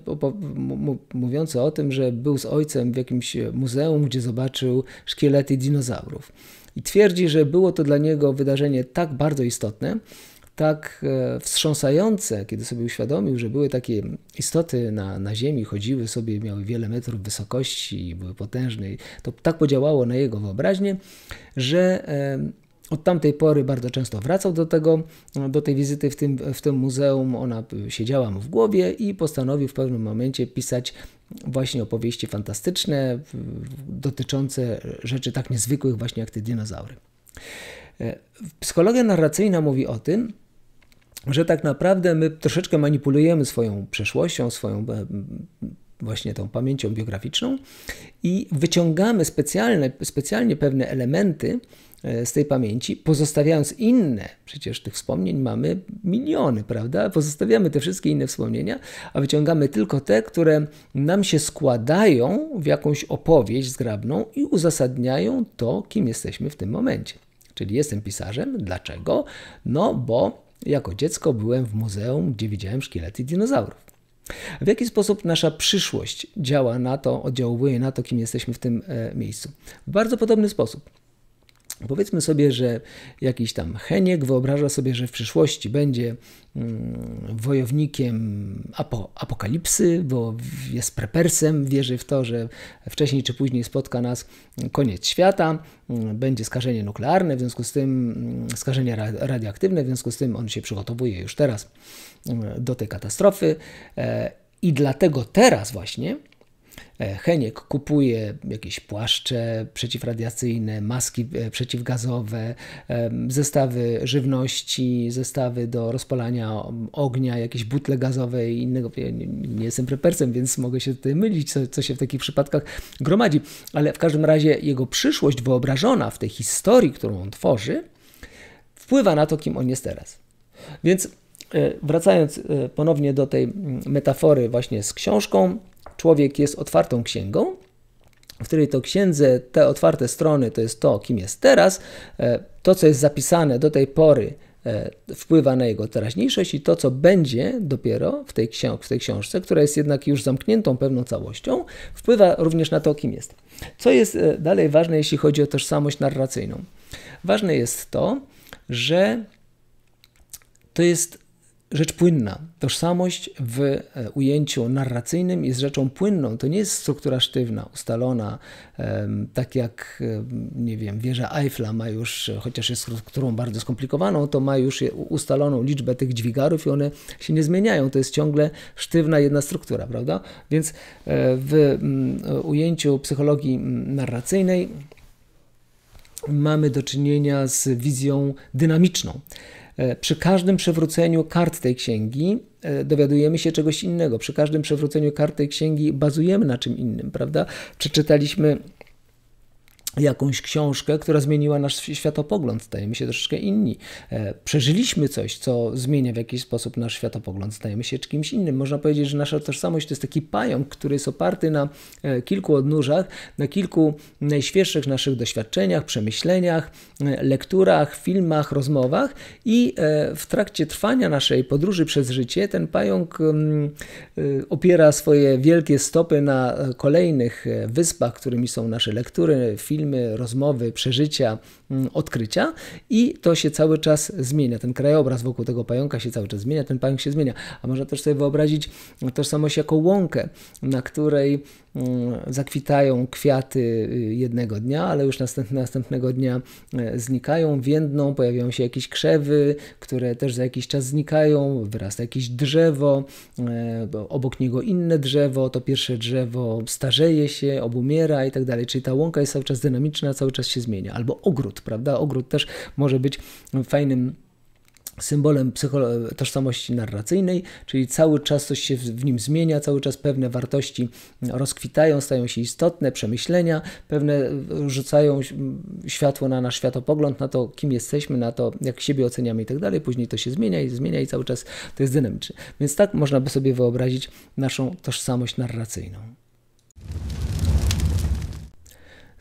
mówiące o tym, że był z ojcem w jakimś muzeum, gdzie zobaczył szkielety dinozaurów. I twierdzi, że było to dla niego wydarzenie tak bardzo istotne, tak e, wstrząsające, kiedy sobie uświadomił, że były takie istoty na, na Ziemi, chodziły sobie, miały wiele metrów wysokości i były potężne. To tak podziałało na jego wyobraźnię, że e, od tamtej pory bardzo często wracał do, tego, do tej wizyty w tym, w tym muzeum. Ona siedziała mu w głowie i postanowił w pewnym momencie pisać właśnie opowieści fantastyczne dotyczące rzeczy tak niezwykłych właśnie jak te dinozaury. E, psychologia narracyjna mówi o tym, że tak naprawdę my troszeczkę manipulujemy swoją przeszłością, swoją e, właśnie tą pamięcią biograficzną i wyciągamy specjalne, specjalnie pewne elementy e, z tej pamięci, pozostawiając inne, przecież tych wspomnień mamy miliony, prawda? Pozostawiamy te wszystkie inne wspomnienia, a wyciągamy tylko te, które nam się składają w jakąś opowieść zgrabną i uzasadniają to, kim jesteśmy w tym momencie. Czyli jestem pisarzem. Dlaczego? No bo jako dziecko byłem w muzeum, gdzie widziałem szkielety dinozaurów. W jaki sposób nasza przyszłość działa na to, oddziałuje na to, kim jesteśmy w tym e, miejscu? W bardzo podobny sposób. Powiedzmy sobie, że jakiś tam Heniek wyobraża sobie, że w przyszłości będzie mm, wojownikiem apo, apokalipsy, bo jest prepersem, wierzy w to, że wcześniej czy później spotka nas koniec świata, mm, będzie skażenie nuklearne, w związku z tym mm, skażenie radioaktywne, w związku z tym on się przygotowuje już teraz do tej katastrofy e, i dlatego teraz właśnie E, Heniek kupuje jakieś płaszcze przeciwradiacyjne, maski e, przeciwgazowe, e, zestawy żywności, zestawy do rozpalania ognia, jakieś butle gazowe i innego. Ja nie, nie jestem prepersem, więc mogę się tutaj mylić, co, co się w takich przypadkach gromadzi, ale w każdym razie jego przyszłość wyobrażona w tej historii, którą on tworzy, wpływa na to, kim on jest teraz. Więc wracając ponownie do tej mm, metafory właśnie z książką, człowiek jest otwartą księgą, w której to księdze te otwarte strony to jest to, kim jest teraz, e, to, co jest zapisane do tej pory, e, wpływa na jego teraźniejszość i to, co będzie dopiero w tej, w tej książce, która jest jednak już zamkniętą pewną całością, wpływa również na to, kim jest. Co jest e, dalej ważne, jeśli chodzi o tożsamość narracyjną? Ważne jest to, że to jest rzecz płynna. Tożsamość w e, ujęciu narracyjnym jest rzeczą płynną. To nie jest struktura sztywna, ustalona, tak jak, nie wiem, wieża Eiffla ma już, e, chociaż jest strukturą bardzo skomplikowaną, to ma już ustaloną liczbę tych dźwigarów i one się nie zmieniają. To jest ciągle sztywna jedna struktura, prawda? Więc e, w ujęciu psychologii narracyjnej mamy do czynienia z wizją dynamiczną. E, przy każdym przewróceniu kart tej księgi e, dowiadujemy się czegoś innego. Przy każdym przewróceniu kart tej księgi bazujemy na czym innym, prawda? Przeczytaliśmy jakąś książkę, która zmieniła nasz światopogląd. Stajemy się troszeczkę inni. E, przeżyliśmy coś, co zmienia w jakiś sposób nasz światopogląd. Stajemy się czymś innym. Można powiedzieć, że nasza tożsamość to jest taki pająk, który jest oparty na e, kilku odnóżach, na kilku najświeższych naszych doświadczeniach, przemyśleniach, e, lekturach, filmach, rozmowach i w trakcie trwania naszej podróży przez życie ten pająk mm, opiera swoje wielkie stopy na kolejnych wyspach, którymi są nasze lektury, filmy, filmy, rozmowy, przeżycia, mm, odkrycia i to się cały czas zmienia. Ten krajobraz wokół tego pająka się cały czas zmienia, ten pająk się zmienia. A można też sobie wyobrazić tożsamość jako łąkę, na której Mm, zakwitają kwiaty y, jednego dnia, ale już następnego dnia e, znikają, więdną, pojawiają się jakieś krzewy, które też za jakiś czas znikają, wyrasta jakieś drzewo, e, obok niego inne drzewo, to pierwsze drzewo starzeje się, obumiera i tak dalej, czyli ta łąka jest cały czas dynamiczna, cały czas się zmienia. Albo ogród, prawda? Ogród też może być fajnym symbolem tożsamości narracyjnej, czyli cały czas coś się w nim zmienia, cały czas pewne wartości rozkwitają, stają się istotne, przemyślenia, pewne e, rzucają światło na nasz światopogląd, na to, kim jesteśmy, na to, jak siebie oceniamy i tak dalej. Później to się zmienia i zmienia i cały czas to jest dynamiczne. Więc tak można by sobie wyobrazić naszą tożsamość narracyjną.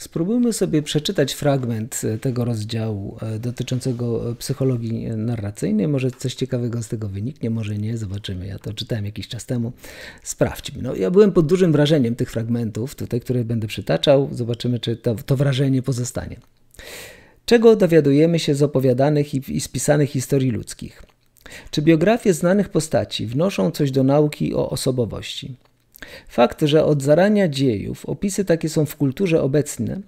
Spróbujmy sobie przeczytać fragment e, tego rozdziału e, dotyczącego e, psychologii narracyjnej. Może coś ciekawego z tego wyniknie, może nie, zobaczymy. Ja to czytałem jakiś czas temu. Sprawdźmy. No, ja byłem pod dużym wrażeniem tych fragmentów, tutaj, które będę przytaczał. Zobaczymy, czy to, to wrażenie pozostanie. Czego dowiadujemy się z opowiadanych i, i spisanych historii ludzkich? Czy biografie znanych postaci wnoszą coś do nauki o osobowości? Fakt, że od zarania dziejów opisy takie są w kulturze obecne,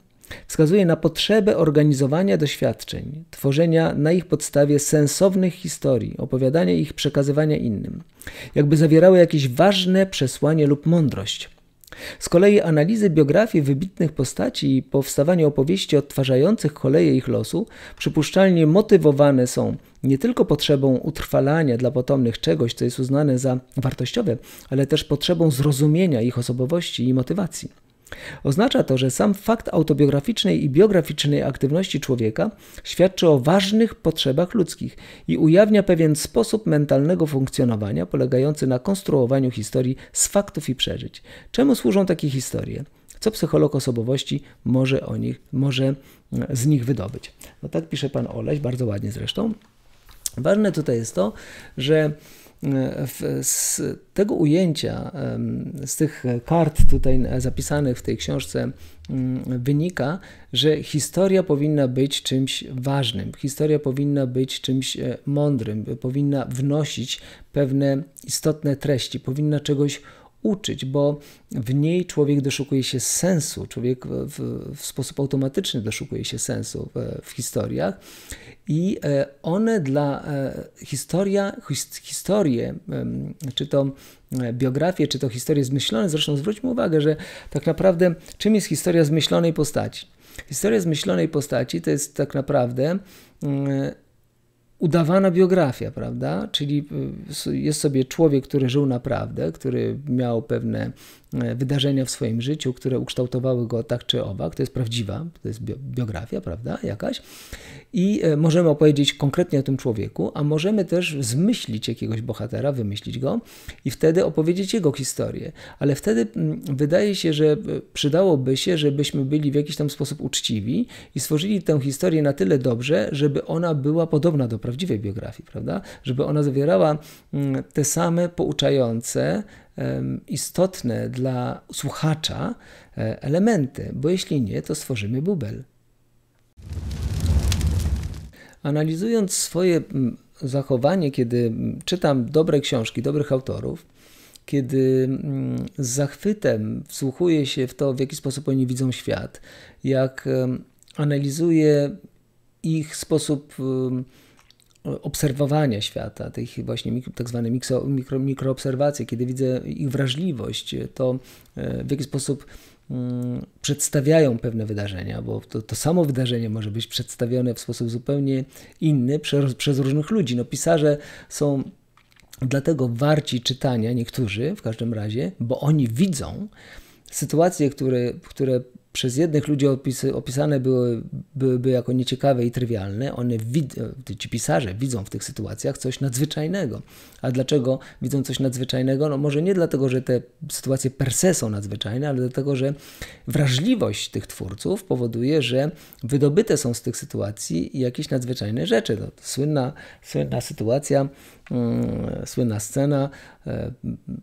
wskazuje na potrzebę organizowania doświadczeń, tworzenia na ich podstawie sensownych historii, opowiadania ich, przekazywania innym, jakby zawierały jakieś ważne przesłanie lub mądrość. Z kolei analizy biografii wybitnych postaci i powstawanie opowieści odtwarzających koleje ich losu przypuszczalnie motywowane są nie tylko potrzebą utrwalania dla potomnych czegoś, co jest uznane za wartościowe, ale też potrzebą zrozumienia ich osobowości i motywacji. Oznacza to, że sam fakt autobiograficznej i biograficznej aktywności człowieka świadczy o ważnych potrzebach ludzkich i ujawnia pewien sposób mentalnego funkcjonowania polegający na konstruowaniu historii z faktów i przeżyć. Czemu służą takie historie? Co psycholog osobowości może, o nich, może mm, z nich wydobyć? No tak pisze pan Oleś, bardzo ładnie zresztą. Ważne tutaj jest to, że w, z tego ujęcia, z tych kart tutaj zapisanych w tej książce, mm, wynika, że historia powinna być czymś ważnym, historia powinna być czymś e, mądrym, powinna wnosić pewne istotne treści, powinna czegoś uczyć, bo w niej człowiek doszukuje się sensu, człowiek w, w sposób automatyczny doszukuje się sensu w, w historiach i e, one dla e, historia, historie, czy to e, biografie, czy to historie zmyślone, zresztą zwróćmy uwagę, że tak naprawdę czym jest historia zmyślonej postaci? Historia zmyślonej postaci to jest tak naprawdę udawana biografia, prawda? Czyli y, jest sobie człowiek, który żył naprawdę, który miał pewne E, wydarzenia w swoim życiu, które ukształtowały go tak czy owak. To jest prawdziwa, to jest biografia, prawda, jakaś. I e, możemy opowiedzieć konkretnie o tym człowieku, a możemy też zmyślić jakiegoś bohatera, wymyślić go i wtedy opowiedzieć jego historię. Ale wtedy mm, wydaje się, że e, przydałoby się, żebyśmy byli w jakiś tam sposób uczciwi i stworzyli tę historię na tyle dobrze, żeby ona była podobna do prawdziwej biografii, prawda? Żeby ona zawierała mm, te same pouczające, istotne dla słuchacza e, elementy, bo jeśli nie, to stworzymy bubel. Analizując swoje zachowanie, kiedy czytam dobre książki, dobrych autorów, kiedy z zachwytem wsłuchuję się w to, w jaki sposób oni widzą świat, jak analizuję ich sposób obserwowania świata, tych właśnie tak zwanych mikro, mikroobserwacji, kiedy widzę ich wrażliwość, to e, w jaki sposób mm, przedstawiają pewne wydarzenia, bo to, to, samo wydarzenie może być przedstawione w sposób zupełnie inny przez, przez różnych ludzi. No, pisarze są dlatego warci czytania, niektórzy w każdym razie, bo oni widzą sytuacje, które, które przez jednych ludzi opisy, opisane były, byłyby jako nieciekawe i trywialne, one wid, e, ci pisarze widzą w tych sytuacjach coś nadzwyczajnego. A dlaczego widzą coś nadzwyczajnego? No może nie dlatego, że te sytuacje per se są nadzwyczajne, ale dlatego, że wrażliwość tych twórców powoduje, że wydobyte są z tych sytuacji jakieś nadzwyczajne rzeczy. No, słynna, słynna sytuacja E, słynna scena e,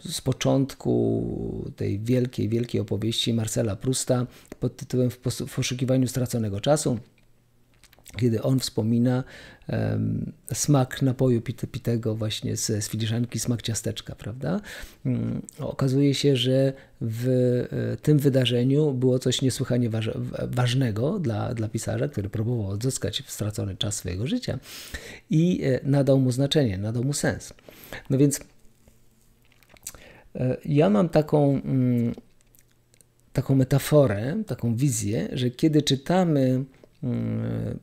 z początku tej wielkiej, wielkiej opowieści Marcela Prusta pod tytułem W poszukiwaniu straconego czasu kiedy on wspomina um, smak napoju pite, pitego właśnie z, z filiżanki, smak ciasteczka, prawda? Um, okazuje się, że w e, tym wydarzeniu było coś niesłychanie waż, ważnego dla, dla pisarza, który próbował odzyskać stracony czas swojego życia i e, nadał mu znaczenie, nadał mu sens. No więc e, ja mam taką, mm, taką metaforę, taką wizję, że kiedy czytamy mm,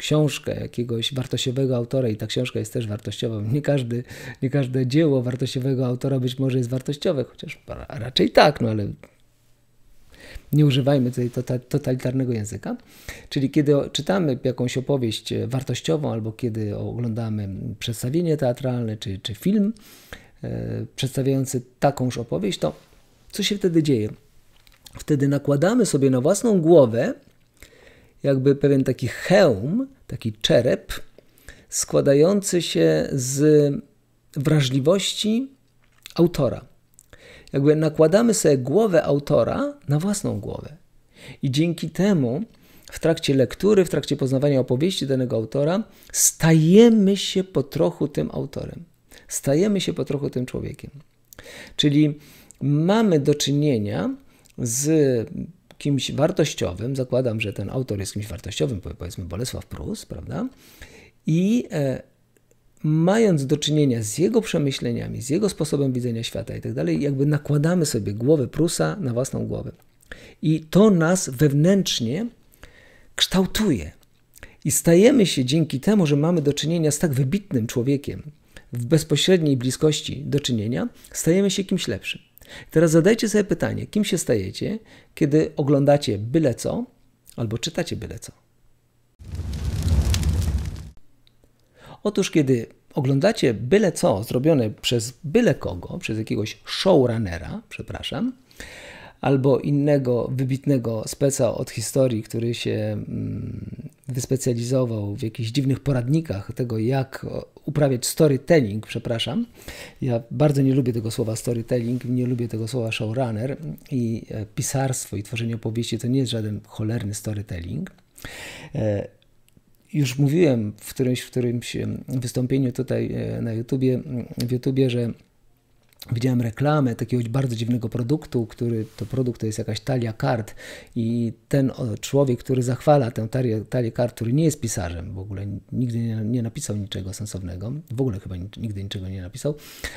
książkę jakiegoś wartościowego autora i ta książka jest też wartościowa. Nie, każdy, nie każde dzieło wartościowego autora być może jest wartościowe, chociaż raczej tak, no ale nie używajmy tutaj tota, totalitarnego języka. Czyli kiedy czytamy jakąś opowieść e, wartościową, albo kiedy oglądamy przedstawienie teatralne czy, czy film e, przedstawiający takąż opowieść, to co się wtedy dzieje? Wtedy nakładamy sobie na własną głowę jakby pewien taki hełm, taki czerep, składający się z wrażliwości autora. Jakby nakładamy sobie głowę autora na własną głowę. I dzięki temu w trakcie lektury, w trakcie poznawania opowieści danego autora, stajemy się po trochu tym autorem. Stajemy się po trochu tym człowiekiem. Czyli mamy do czynienia z kimś wartościowym, zakładam, że ten autor jest kimś wartościowym, powiedzmy Bolesław Prus, prawda? I e, mając do czynienia z jego przemyśleniami, z jego sposobem widzenia świata i tak dalej, jakby nakładamy sobie głowę Prusa na własną głowę. I to nas wewnętrznie kształtuje. I stajemy się dzięki temu, że mamy do czynienia z tak wybitnym człowiekiem, w bezpośredniej bliskości do czynienia, stajemy się kimś lepszym. Teraz zadajcie sobie pytanie, kim się stajecie, kiedy oglądacie byle co albo czytacie byle co. Otóż, kiedy oglądacie byle co zrobione przez byle kogo, przez jakiegoś showrunnera, przepraszam, albo innego wybitnego speca od historii, który się mm, wyspecjalizował w jakichś dziwnych poradnikach tego, jak uprawiać storytelling, przepraszam. Ja bardzo nie lubię tego słowa storytelling, nie lubię tego słowa showrunner i e, pisarstwo i tworzenie opowieści to nie jest żaden cholerny storytelling. E, już mówiłem w którymś, w którymś mm, wystąpieniu tutaj e, na YouTubie, mm, w YouTubie, że widziałem reklamę takiego bardzo dziwnego produktu, który to produkt to jest jakaś talia kart i ten człowiek, który zachwala tę talię, talię kart, który nie jest pisarzem, w ogóle nigdy nie, nie, napisał niczego sensownego, w ogóle chyba nigdy niczego nie napisał,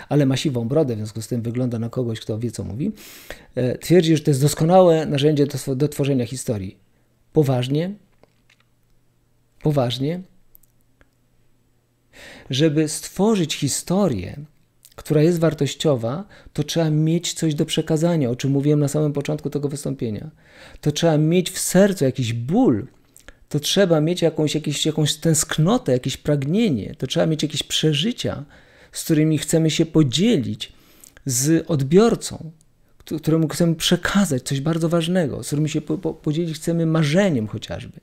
ale ma siwą brodę, w związku z tym wygląda na kogoś, kto wie co mówi, e, twierdzi, że to jest doskonałe narzędzie do, do tworzenia historii. Poważnie, poważnie, żeby stworzyć historię, która jest wartościowa, to trzeba mieć coś do przekazania, o czym mówiłem na samym początku tego wystąpienia. To trzeba mieć w sercu jakiś ból, to trzeba mieć jakąś, jakieś, jakąś tęsknotę, jakieś pragnienie, to trzeba mieć jakieś przeżycia, z którymi chcemy się podzielić z odbiorcą, któremu chcemy przekazać coś bardzo ważnego, z którym się po, po, podzielić chcemy marzeniem chociażby.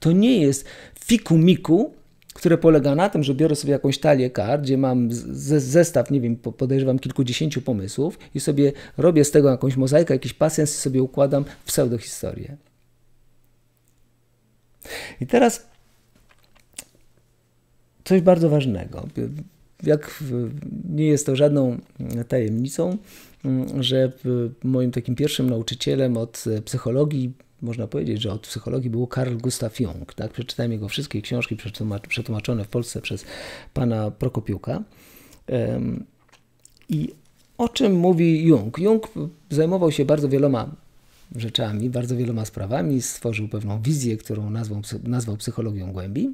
To nie jest fiku miku, które polega na tym, że biorę sobie jakąś talię kart, gdzie mam zestaw, nie wiem, podejrzewam kilkudziesięciu pomysłów i sobie robię z tego jakąś mozaikę, jakiś pasjans i sobie układam pseudohistorię. I teraz coś bardzo ważnego. Jak nie jest to żadną tajemnicą, mm, że moim takim pierwszym nauczycielem od psychologii można powiedzieć, że od psychologii był Karl Gustav Jung. Tak? Przeczytałem jego wszystkie książki przetłumaczone w Polsce przez pana Prokopiuka. I o czym mówi Jung? Jung zajmował się bardzo wieloma rzeczami, bardzo wieloma sprawami, stworzył pewną wizję, którą nazwał, nazwał psychologią głębi.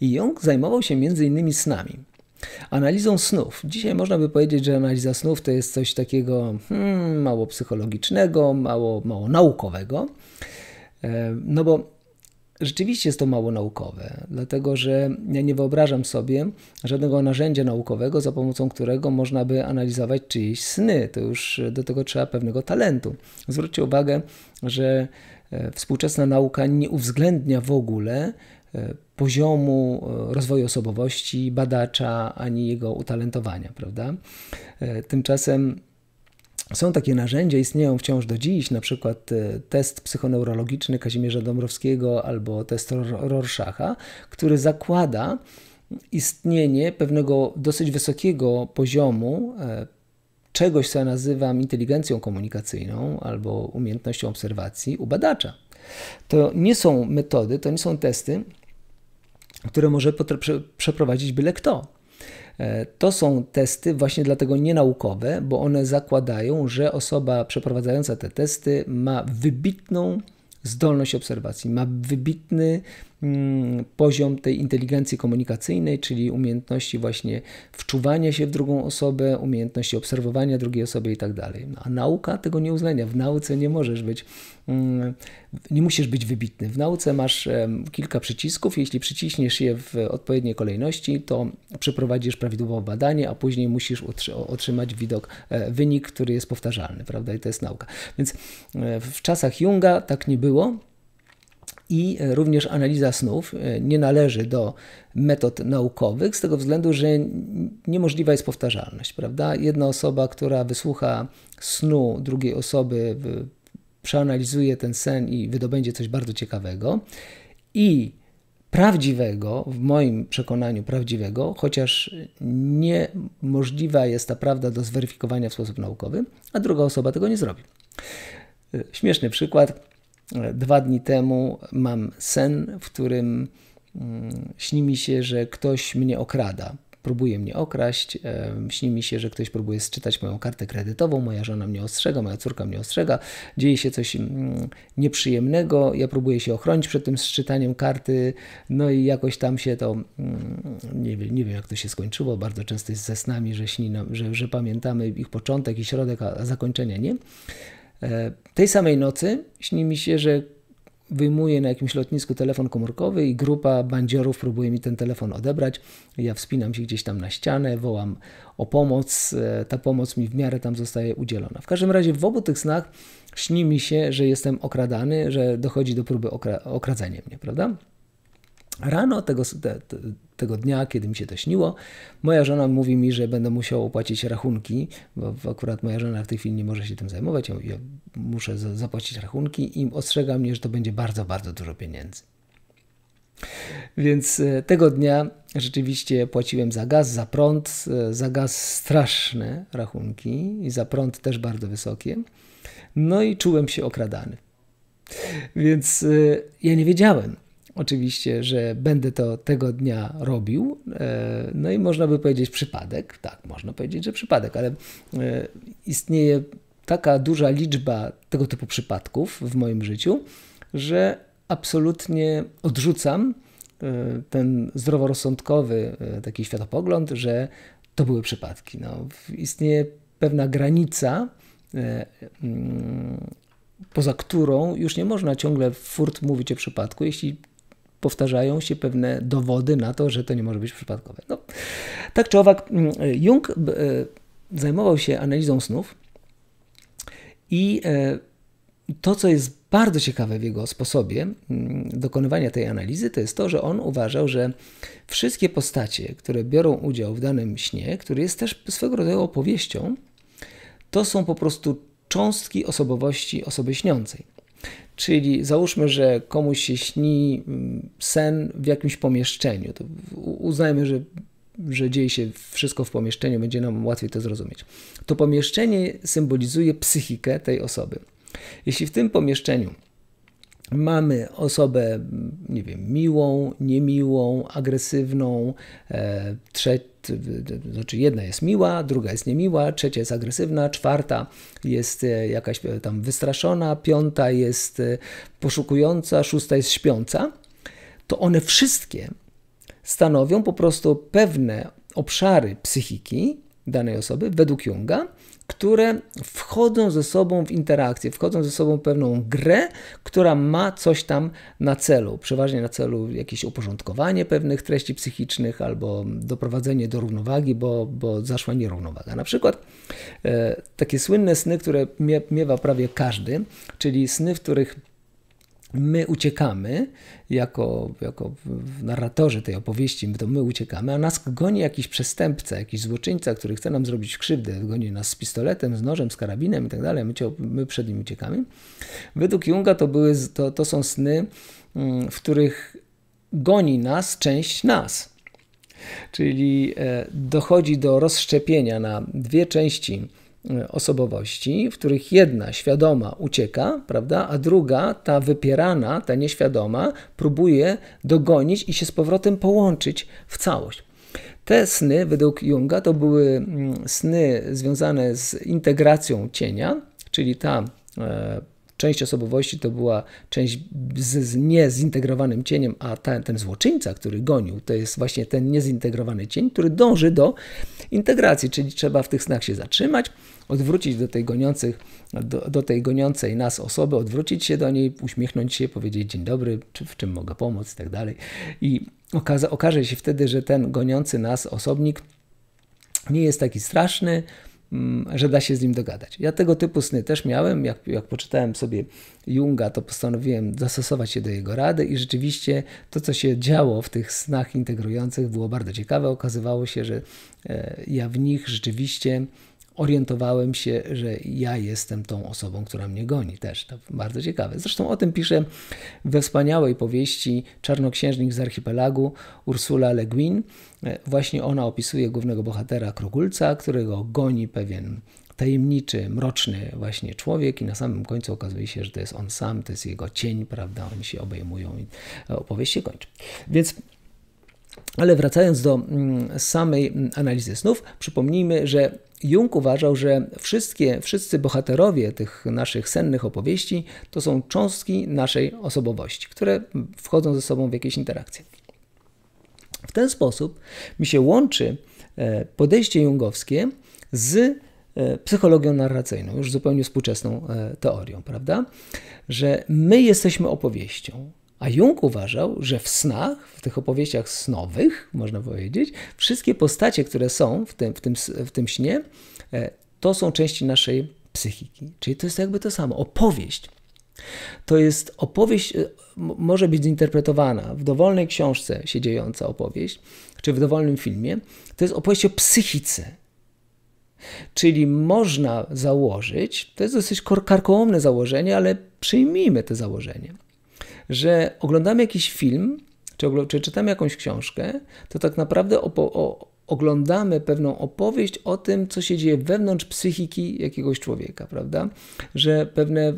I Jung zajmował się między innymi snami. Analizą snów. Dzisiaj można by powiedzieć, że analiza snów to jest coś takiego hmm, mało psychologicznego, mało, mało naukowego. E, no bo rzeczywiście jest to mało naukowe, dlatego że ja nie wyobrażam sobie żadnego narzędzia naukowego, za pomocą którego można by analizować czyjeś sny. To już do tego trzeba pewnego talentu. Zwróćcie uwagę, że e, współczesna nauka nie uwzględnia w ogóle E, poziomu e, rozwoju osobowości badacza ani jego utalentowania, prawda? E, tymczasem są takie narzędzia, istnieją wciąż do dziś, na przykład test psychoneurologiczny Kazimierza Dąbrowskiego albo test Rorschacha, który zakłada istnienie pewnego dosyć wysokiego poziomu czegoś, co ja nazywam inteligencją komunikacyjną albo umiejętnością obserwacji u badacza. To nie są metody, to nie są testy, które może przeprowadzić byle kto. E, to są testy właśnie dlatego nienaukowe, bo one zakładają, że osoba przeprowadzająca te testy ma wybitną zdolność obserwacji, ma wybitny Mm, poziom tej inteligencji komunikacyjnej, czyli umiejętności właśnie wczuwania się w drugą osobę, umiejętności obserwowania drugiej osoby i tak dalej. No, a nauka tego nie uwzględnia. W nauce nie możesz być, mm, nie musisz być wybitny. W nauce masz kilka przycisków, jeśli przyciśniesz je w odpowiedniej kolejności, to przeprowadzisz prawidłowe badanie, a później musisz otrzymać widok, e, wynik, który jest powtarzalny, prawda? I to jest nauka. Więc e, w czasach Junga tak nie było i również analiza snów e, nie należy do metod naukowych, z tego względu, że niemożliwa jest powtarzalność, prawda? Jedna osoba, która wysłucha snu drugiej osoby, przeanalizuje ten sen i wydobędzie coś bardzo ciekawego i prawdziwego, w moim przekonaniu prawdziwego, chociaż niemożliwa jest ta prawda do zweryfikowania w sposób naukowy, a druga osoba tego nie zrobi. E, śmieszny przykład Dwa dni temu mam sen, w którym mm, śni mi się, że ktoś mnie okrada. Próbuje mnie okraść, śni mi się, że ktoś próbuje sczytać moją kartę kredytową, moja żona mnie ostrzega, moja córka mnie ostrzega, dzieje się coś mm, nieprzyjemnego, ja próbuję się ochronić przed tym sczytaniem karty, no i jakoś tam się to, mm, nie wiem, nie wiem jak to się skończyło, bardzo często jest ze snami, że, śni nam, że, że pamiętamy ich początek i środek, a zakończenia nie. E, tej samej nocy śni mi się, że wyjmuję na jakimś lotnisku telefon komórkowy i grupa bandziorów próbuje mi ten telefon odebrać. Ja wspinam się gdzieś tam na ścianę, wołam o pomoc. E, ta pomoc mi w miarę tam zostaje udzielona. W każdym razie w obu tych snach śni mi się, że jestem okradany, że dochodzi do próby okra- okradzenia mnie, prawda? Rano tego, te, tego dnia, kiedy mi się to śniło, moja żona mówi mi, że będę musiał opłacić rachunki, bo akurat moja żona w tej chwili nie może się tym zajmować, ja, ja muszę za, zapłacić rachunki i ostrzega mnie, że to będzie bardzo, bardzo dużo pieniędzy. Więc e, tego dnia rzeczywiście płaciłem za gaz, za prąd, e, za gaz straszne rachunki i za prąd też bardzo wysokie. No i czułem się okradany. Więc e, ja nie wiedziałem, Oczywiście, że będę to tego dnia robił. E, no i można by powiedzieć przypadek, tak, można powiedzieć, że przypadek, ale e, istnieje taka duża liczba tego typu przypadków w moim życiu, że absolutnie odrzucam e, ten zdroworozsądkowy taki światopogląd, że to były przypadki. No, istnieje pewna granica, mm, poza którą już nie można ciągle furt mówić o przypadku. Jeśli powtarzają się pewne dowody na to, że to nie może być przypadkowe. No. Tak czy owak, mm, Jung e, zajmował się analizą snów i e, to, co jest bardzo ciekawe w jego sposobie mm, dokonywania tej analizy, to jest to, że on uważał, że wszystkie postacie, które biorą udział w danym śnie, który jest też swego rodzaju opowieścią, to są po prostu cząstki osobowości osoby śniącej. Czyli załóżmy, że komuś się śni mm, sen w jakimś pomieszczeniu. To uznajmy, że, że dzieje się wszystko w pomieszczeniu, będzie nam łatwiej to zrozumieć. To pomieszczenie symbolizuje psychikę tej osoby. Jeśli w tym pomieszczeniu mamy osobę, nie wiem, miłą, niemiłą, agresywną, e, trzecią, znaczy jedna jest miła, druga jest niemiła, trzecia jest agresywna, czwarta jest e, jakaś e, tam wystraszona, piąta jest e, poszukująca, szósta jest śpiąca, to one wszystkie stanowią po prostu pewne obszary psychiki, danej osoby według Junga, które wchodzą ze sobą w interakcję, wchodzą ze sobą w pewną grę, która ma coś tam na celu, przeważnie na celu jakieś uporządkowanie pewnych treści psychicznych albo doprowadzenie do równowagi, bo, bo zaszła nierównowaga. Na przykład e, takie słynne sny, które miewa prawie każdy, czyli sny, w których my uciekamy, jako, jako narratorzy tej opowieści, to my uciekamy, a nas goni jakiś przestępca, jakiś złoczyńca, który chce nam zrobić krzywdę, goni nas z pistoletem, z nożem, z karabinem i tak dalej, my przed nim uciekamy. Według Junga to, były, to, to są sny, mm, w których goni nas część nas. Czyli e, dochodzi do rozszczepienia na dwie części E, osobowości, w których jedna świadoma ucieka, prawda, a druga, ta wypierana, ta nieświadoma, próbuje dogonić i się z powrotem połączyć w całość. Te sny, według Junga, to były mm, sny związane z integracją cienia, czyli ta e, część osobowości to była część z, z niezintegrowanym cieniem, a ten, ten złoczyńca, który gonił, to jest właśnie ten niezintegrowany cień, który dąży do integracji, czyli trzeba w tych snach się zatrzymać, odwrócić do tej, goniących, do, do, tej goniącej nas osoby, odwrócić się do niej, uśmiechnąć się, powiedzieć dzień dobry, czy w czym mogę pomóc, i tak dalej. I okaże się wtedy, że ten goniący nas osobnik nie jest taki straszny, mm, że da się z nim dogadać. Ja tego typu sny też miałem. Jak, jak poczytałem sobie Junga, to postanowiłem zastosować się do jego rady i rzeczywiście to, co się działo w tych snach integrujących, było bardzo ciekawe. Okazywało się, że e, ja w nich rzeczywiście orientowałem się, że ja jestem tą osobą, która mnie goni też. To bardzo ciekawe. Zresztą o tym pisze we wspaniałej powieści Czarnoksiężnik z archipelagu Ursula Le Guin. Właśnie ona opisuje głównego bohatera Krogulca, którego goni pewien tajemniczy, mroczny właśnie człowiek i na samym końcu okazuje się, że to jest on sam, to jest jego cień, prawda, oni się obejmują i opowieść się kończy. Więc ale wracając do mm, samej analizy snów, przypomnijmy, że Jung uważał, że wszystkie, wszyscy bohaterowie tych naszych sennych opowieści to są cząstki naszej osobowości, które wchodzą ze sobą w jakieś interakcje. W ten sposób mi się łączy e, podejście jungowskie z e, psychologią narracyjną, już zupełnie współczesną e, teorią, prawda? Że my jesteśmy opowieścią, a Jung uważał, że w snach, w tych opowieściach snowych, można powiedzieć, wszystkie postacie, które są w tym, w tym, w tym śnie, e, to są części naszej psychiki. Czyli to jest jakby to samo. Opowieść. To jest opowieść, e, może być zinterpretowana w dowolnej książce się dziejąca opowieść, czy w dowolnym filmie. To jest opowieść o psychice. Czyli można założyć, to jest dosyć karkołomne założenie, ale przyjmijmy to założenie, że oglądamy jakiś film, czy, czy czytamy jakąś książkę, to tak naprawdę o, oglądamy pewną opowieść o tym, co się dzieje wewnątrz psychiki jakiegoś człowieka, prawda? Że pewne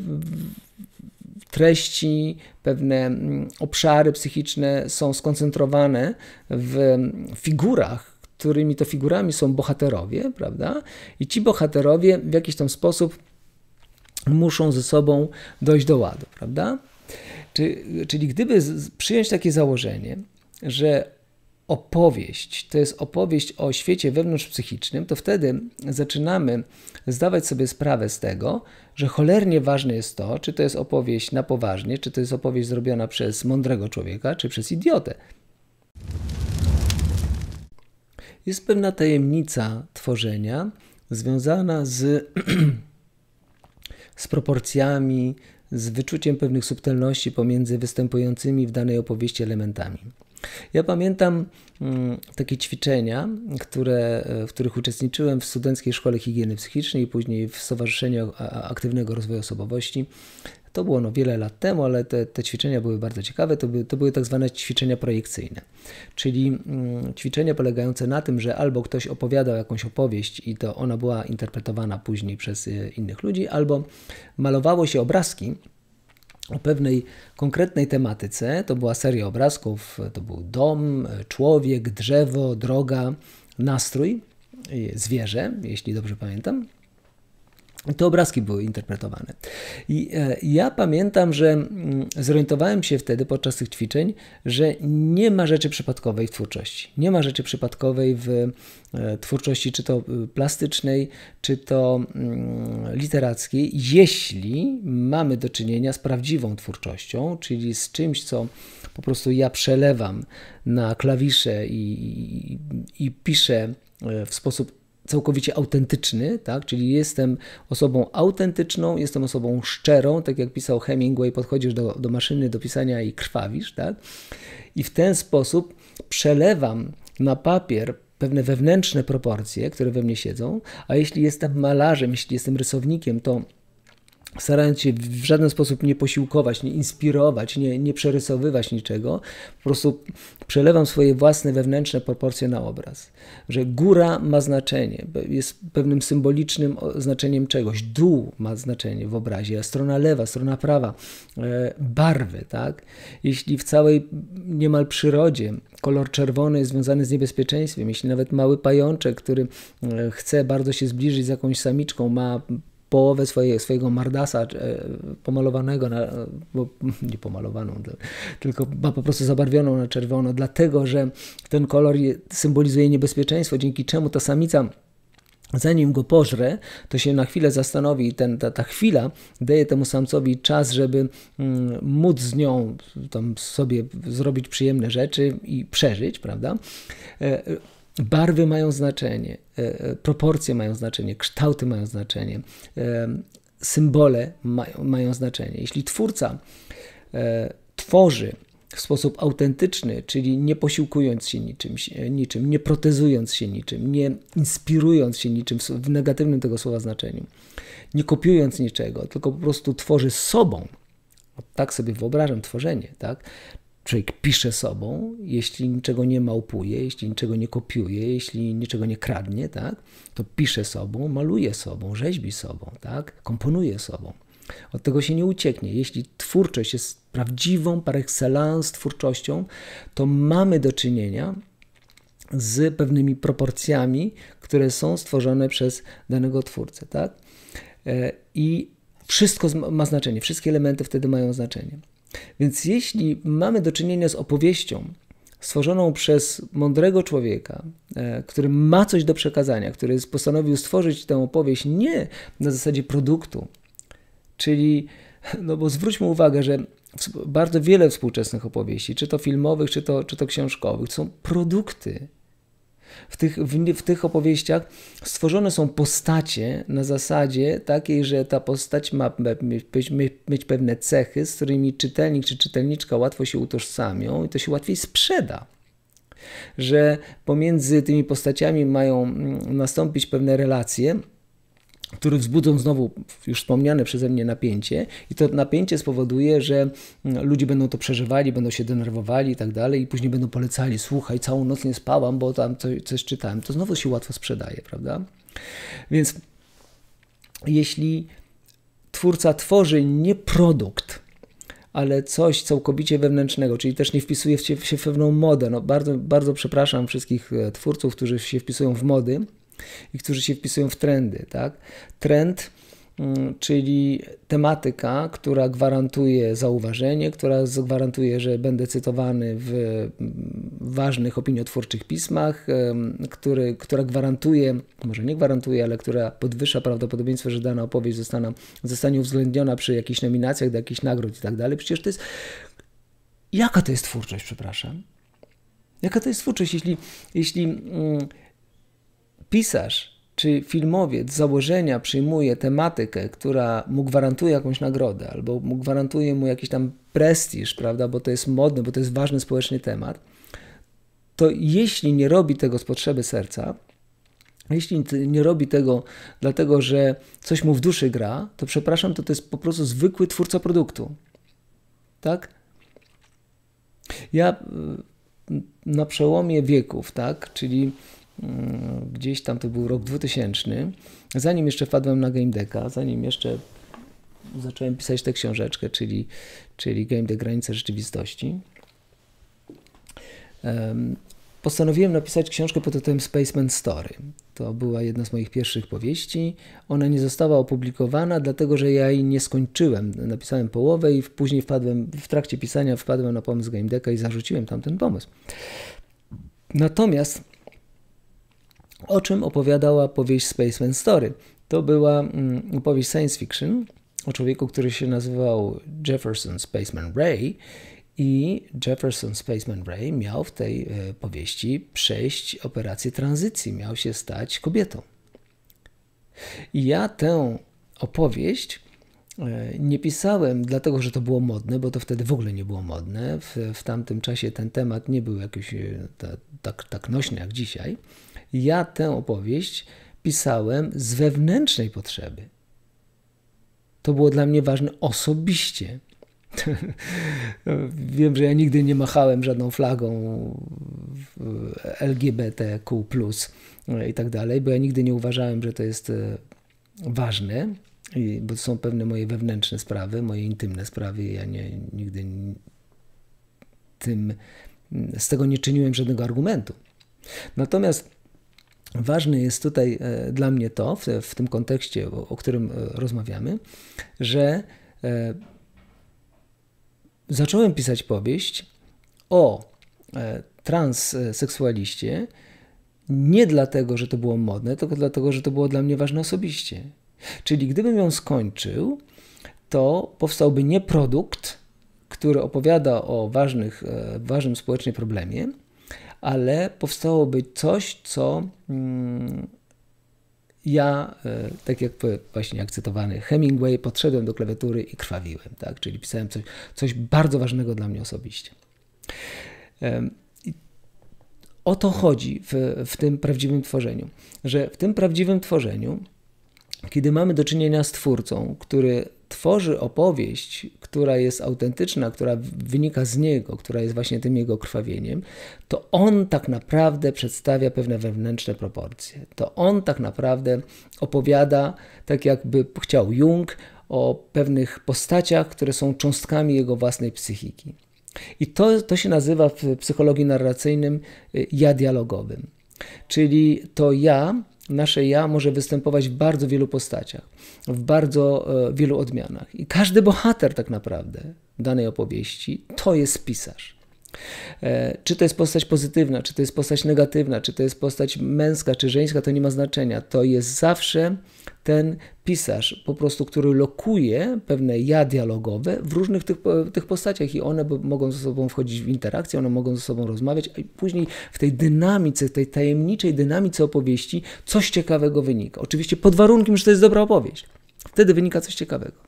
treści, pewne mm, obszary psychiczne są skoncentrowane w mm, figurach, którymi to figurami są bohaterowie, prawda? I ci bohaterowie w jakiś tam sposób muszą ze sobą dojść do ładu, prawda? Czy, czyli gdyby przyjąć takie założenie, że opowieść to jest opowieść o świecie wewnątrzpsychicznym, to wtedy zaczynamy zdawać sobie sprawę z tego, że cholernie ważne jest to, czy to jest opowieść na poważnie, czy to jest opowieść zrobiona przez mądrego człowieka, czy przez idiotę. Jest pewna tajemnica tworzenia związana z, [clears throat] z proporcjami, z wyczuciem pewnych subtelności pomiędzy występującymi w danej opowieści elementami. Ja pamiętam mm, takie ćwiczenia, które, w których uczestniczyłem w Studenckiej Szkole Higieny Psychicznej i później w Stowarzyszeniu Aktywnego Rozwoju Osobowości. To było no wiele lat temu, ale te, te ćwiczenia były bardzo ciekawe. To, by, to były tak zwane ćwiczenia projekcyjne, czyli mm, ćwiczenia polegające na tym, że albo ktoś opowiadał jakąś opowieść i to ona była interpretowana później przez y, innych ludzi, albo malowało się obrazki o pewnej konkretnej tematyce. To była seria obrazków, to był dom, człowiek, drzewo, droga, nastrój, y, zwierzę, jeśli dobrze pamiętam te obrazki były interpretowane. I e, ja pamiętam, że mm, zorientowałem się wtedy podczas tych ćwiczeń, że nie ma rzeczy przypadkowej w twórczości. Nie ma rzeczy przypadkowej w e, twórczości, czy to e, plastycznej, czy to mm, literackiej, jeśli mamy do czynienia z prawdziwą twórczością, czyli z czymś, co po prostu ja przelewam na klawisze i, i, i piszę w sposób całkowicie autentyczny, tak? czyli jestem osobą autentyczną, jestem osobą szczerą, tak jak pisał Hemingway, podchodzisz do, do maszyny do pisania i krwawisz, tak? i w ten sposób przelewam na papier pewne wewnętrzne proporcje, które we mnie siedzą, a jeśli jestem malarzem, jeśli jestem rysownikiem, to starając się w żaden sposób nie posiłkować, nie inspirować, nie, nie przerysowywać niczego, po prostu przelewam swoje własne wewnętrzne proporcje na obraz. Że góra ma znaczenie, jest pewnym symbolicznym znaczeniem czegoś, dół ma znaczenie w obrazie, a strona lewa, strona prawa, e, barwy, tak? Jeśli w całej niemal przyrodzie kolor czerwony jest związany z niebezpieczeństwem, jeśli nawet mały pajączek, który e, chce bardzo się zbliżyć z jakąś samiczką, ma połowę swojego mardasa e, pomalowanego, na, bo, [laughs] nie pomalowaną, tylko ma po prostu zabarwioną na czerwono, dlatego że ten kolor symbolizuje niebezpieczeństwo, dzięki czemu ta samica zanim go pożre, to się na chwilę zastanowi i ten, ta, ta chwila daje temu samcowi czas, żeby mm, móc z nią tam sobie zrobić przyjemne rzeczy i przeżyć, prawda? E, Barwy mają znaczenie, e, e, proporcje mają znaczenie, kształty mają znaczenie, e, symbole mają, mają znaczenie. Jeśli twórca tworzy w sposób autentyczny, czyli nie posiłkując się niczym, niczym, nie protezując się niczym, nie inspirując się niczym w negatywnym tego słowa znaczeniu, nie kopiując niczego, tylko po prostu tworzy sobą. Tak sobie wyobrażam tworzenie, tak? człowiek pisze sobą, jeśli niczego nie małpuje, jeśli niczego nie kopiuje, jeśli niczego nie kradnie, tak, to pisze sobą, maluje sobą, rzeźbi sobą, tak, komponuje sobą. Od tego się nie ucieknie. Jeśli twórczość jest prawdziwą, par excellence twórczością, to mamy do czynienia z pewnymi proporcjami, które są stworzone przez danego twórcę, tak? E, I wszystko ma znaczenie, wszystkie elementy wtedy mają znaczenie. Więc jeśli mamy do czynienia z opowieścią, stworzoną przez mądrego człowieka, e, który ma coś do przekazania, który postanowił stworzyć tę opowieść nie na zasadzie produktu. Czyli, no bo zwróćmy uwagę, że bardzo wiele współczesnych opowieści, czy to filmowych, czy to, czy to książkowych, są produkty w tych, w, w tych opowieściach stworzone są postacie na zasadzie takiej, że ta postać ma mieć, mieć pewne cechy, z którymi czytelnik czy czytelniczka łatwo się utożsamią i to się łatwiej sprzeda że pomiędzy tymi postaciami mają mm, nastąpić pewne relacje, które wzbudzą znowu już wspomniane przeze mnie napięcie, i to napięcie spowoduje, że mm, ludzie będą to przeżywali, będą się denerwowali i tak dalej, i później będą polecali: Słuchaj, całą noc nie spałam, bo tam coś, coś czytałem. To znowu się łatwo sprzedaje, prawda? Więc jeśli twórca tworzy nie produkt, ale coś całkowicie wewnętrznego, czyli też nie wpisuje się w pewną modę. No bardzo, bardzo przepraszam wszystkich e, twórców, którzy się wpisują w mody, i którzy się wpisują w trendy. Tak? Trend, mm, czyli tematyka, która gwarantuje zauważenie, która gwarantuje, że będę cytowany w mm, ważnych opiniotwórczych pismach, który, która gwarantuje, może nie gwarantuje, ale która podwyższa prawdopodobieństwo, że dana opowieść zostana, zostanie uwzględniona przy jakichś nominacjach do jakichś nagród i tak dalej. Przecież to jest. Jaka to jest twórczość, przepraszam? Jaka to jest twórczość, jeśli, jeśli mm, pisarz czy filmowiec z założenia przyjmuje tematykę, która mu gwarantuje jakąś nagrodę albo mu gwarantuje mu jakiś tam prestiż, prawda, bo to jest modny, bo to jest ważny społeczny temat, to jeśli nie robi tego z potrzeby serca, jeśli nie robi tego dlatego, że coś mu w duszy gra, to przepraszam, to to jest po prostu zwykły twórca produktu. Tak? Ja y, na przełomie wieków, tak, czyli Mm, gdzieś tam to był rok 2000, zanim jeszcze wpadłem na Game Decka, zanim jeszcze zacząłem pisać tę książeczkę, czyli, czyli Game Deck Granice Rzeczywistości. Postanowiłem napisać książkę pod tytułem Spaceman Story. To była jedna z moich pierwszych powieści. Ona nie została opublikowana, dlatego że ja jej nie skończyłem. Napisałem połowę i później wpadłem, w trakcie pisania wpadłem na pomysł Game Decka i zarzuciłem tam ten pomysł. Natomiast o czym opowiadała powieść Spaceman Story. To była mm, powieść science fiction o człowieku, który się nazywał Jefferson Spaceman Ray i Jefferson Spaceman Ray miał w tej y, powieści przejść operację tranzycji, miał się stać kobietą. I ja tę opowieść e, nie pisałem dlatego, że to było modne, bo to wtedy w ogóle nie było modne. W, w tamtym czasie ten temat nie był jakiś tak, tak, tak nośny jak dzisiaj. Ja tę opowieść pisałem z wewnętrznej potrzeby. To było dla mnie ważne osobiście. [laughs] No, wiem, że ja nigdy nie machałem żadną flagą LGBTQ e, i tak dalej, bo ja nigdy nie uważałem, że to jest e, ważne, bo są pewne moje wewnętrzne sprawy, moje intymne sprawy. Ja nie, nigdy tym, z tego nie czyniłem żadnego argumentu. Natomiast Ważne jest tutaj e, dla mnie to, w, w tym kontekście, o, o którym e, rozmawiamy, że e, zacząłem pisać powieść o transseksualiście nie dlatego, że to było modne, tylko dlatego, że to było dla mnie ważne osobiście. Czyli gdybym ją skończył, to powstałby nie produkt, który opowiada o ważnych, ważnym społecznie problemie, ale powstałoby coś, co mm, ja, e, tak jak właśnie jak cytowany Hemingway, podszedłem do klawiatury i krwawiłem, tak? czyli pisałem coś, coś bardzo ważnego dla mnie osobiście. O to chodzi w, w tym prawdziwym tworzeniu, że w tym prawdziwym tworzeniu, kiedy mamy do czynienia z twórcą, który tworzy opowieść, która jest autentyczna, która wynika z niego, która jest właśnie tym jego krwawieniem, to on tak naprawdę przedstawia pewne wewnętrzne proporcje. To on tak naprawdę opowiada, tak jakby chciał Jung, o pewnych postaciach, które są cząstkami jego własnej psychiki. I to, to się nazywa w psychologii narracyjnym y, ja dialogowym. Czyli to ja nasze ja może występować w bardzo wielu postaciach, w bardzo e, wielu odmianach. I każdy bohater tak naprawdę danej opowieści to jest pisarz. E, czy to jest postać pozytywna, czy to jest postać negatywna, czy to jest postać męska, czy żeńska, to nie ma znaczenia. To jest zawsze ten pisarz, po prostu, który lokuje pewne ja dialogowe w różnych tych, tych postaciach i one mogą ze sobą wchodzić w interakcję, one mogą ze sobą rozmawiać, a później w tej dynamice, tej tajemniczej dynamice opowieści coś ciekawego wynika. Oczywiście pod warunkiem, że to jest dobra opowieść. Wtedy wynika coś ciekawego.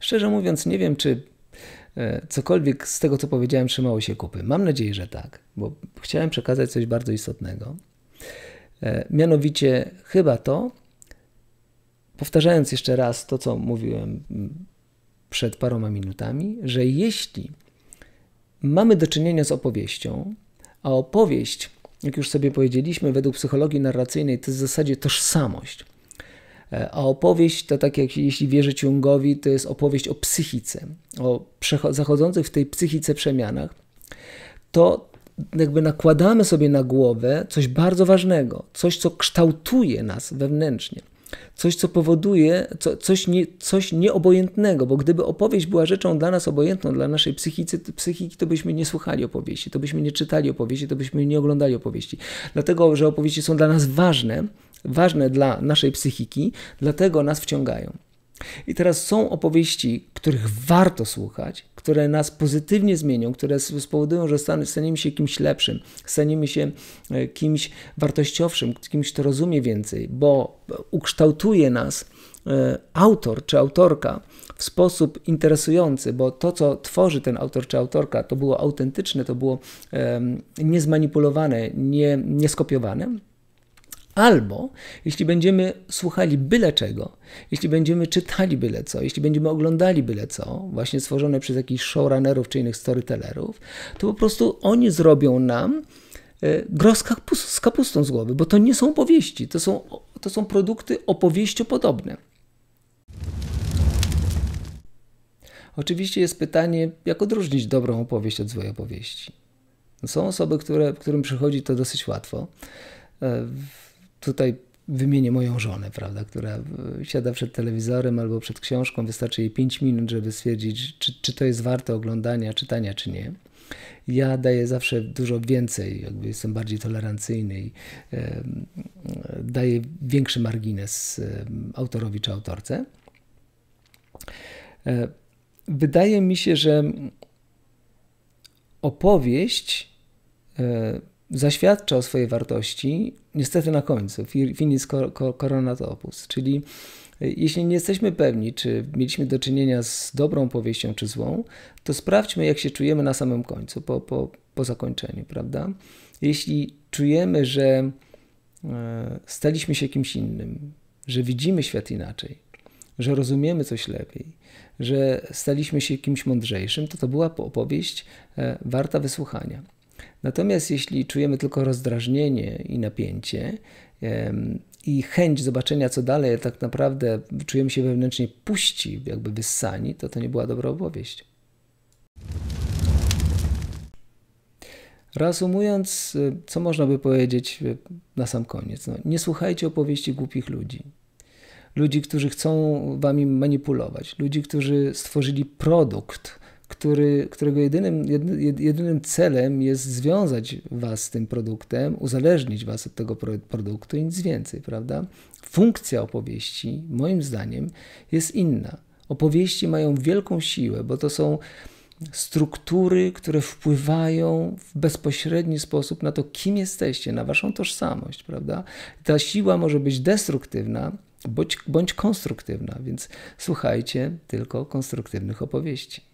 Szczerze mówiąc, nie wiem, czy E, cokolwiek z tego, co powiedziałem, trzymało się kupy. Mam nadzieję, że tak, bo chciałem przekazać coś bardzo istotnego. E, mianowicie chyba to, powtarzając jeszcze raz to, co mówiłem mm, przed paroma minutami, że jeśli mamy do czynienia z opowieścią, a opowieść, jak już sobie powiedzieliśmy, według psychologii narracyjnej to jest w zasadzie tożsamość. E, a opowieść to tak jak jeśli wierzyć Jungowi, to jest opowieść o psychice, o zachodzących w tej psychice przemianach. To jakby nakładamy sobie na głowę coś bardzo ważnego, coś, co kształtuje nas wewnętrznie, coś, co powoduje co, coś, nie, coś nieobojętnego, bo gdyby opowieść była rzeczą dla nas obojętną, dla naszej psychicy, psychiki, to byśmy nie słuchali opowieści, to byśmy nie czytali opowieści, to byśmy nie oglądali opowieści. Dlatego, że opowieści są dla nas ważne, ważne dla naszej psychiki, dlatego nas wciągają. I teraz są opowieści, których warto słuchać, które nas pozytywnie zmienią, które spowodują, że staniemy się kimś lepszym, staniemy się e, kimś wartościowszym, kimś, kto rozumie więcej, bo ukształtuje nas e, autor czy autorka w sposób interesujący, bo to, co tworzy ten autor czy autorka, to było autentyczne, to było niezmanipulowane, nie, skopiowane. Albo jeśli będziemy słuchali byle czego, jeśli będziemy czytali byle co, jeśli będziemy oglądali byle co, właśnie stworzone przez jakichś showrunnerów czy innych storytellerów, to po prostu oni zrobią nam e, groskach z kapustą z głowy, bo to nie są powieści, to są, to są produkty opowieściopodobne. Oczywiście jest pytanie, jak odróżnić dobrą opowieść od złej opowieści. Są osoby, które, którym przychodzi to dosyć łatwo e, tutaj wymienię moją żonę, prawda, która e, siada przed telewizorem albo przed książką, wystarczy jej 5 minut, żeby stwierdzić, czy, czy to jest warte oglądania, czytania, czy nie. Ja daję zawsze dużo więcej, jakby jestem bardziej tolerancyjny i e, daję większy margines e, autorowi czy autorce. E, wydaje mi się, że opowieść e, zaświadcza o swojej wartości, niestety na końcu, finis coronatopus, czyli e, jeśli nie jesteśmy pewni, czy mieliśmy do czynienia z dobrą powieścią, czy złą, to sprawdźmy, jak się czujemy na samym końcu, po, po, po zakończeniu, prawda? Jeśli czujemy, że e, staliśmy się kimś innym, że widzimy świat inaczej, że rozumiemy coś lepiej, że staliśmy się kimś mądrzejszym, to to była opowieść e, warta wysłuchania. Natomiast jeśli czujemy tylko rozdrażnienie i napięcie, i chęć zobaczenia, co dalej, tak naprawdę czujemy się wewnętrznie puści, jakby wyssani, to to nie była dobra opowieść. Reasumując, co można by powiedzieć e, na sam koniec? No, nie słuchajcie opowieści głupich ludzi. Ludzi, którzy chcą wami manipulować, ludzi, którzy stworzyli produkt, który, którego jedynym, jedynym celem jest związać Was z tym produktem, uzależnić Was od tego produktu i nic więcej, prawda? Funkcja opowieści, moim zdaniem, jest inna. Opowieści mają wielką siłę, bo to są struktury, które wpływają w bezpośredni sposób na to, kim jesteście, na Waszą tożsamość, prawda? Ta siła może być destruktywna, bądź, bądź konstruktywna, więc słuchajcie tylko konstruktywnych opowieści.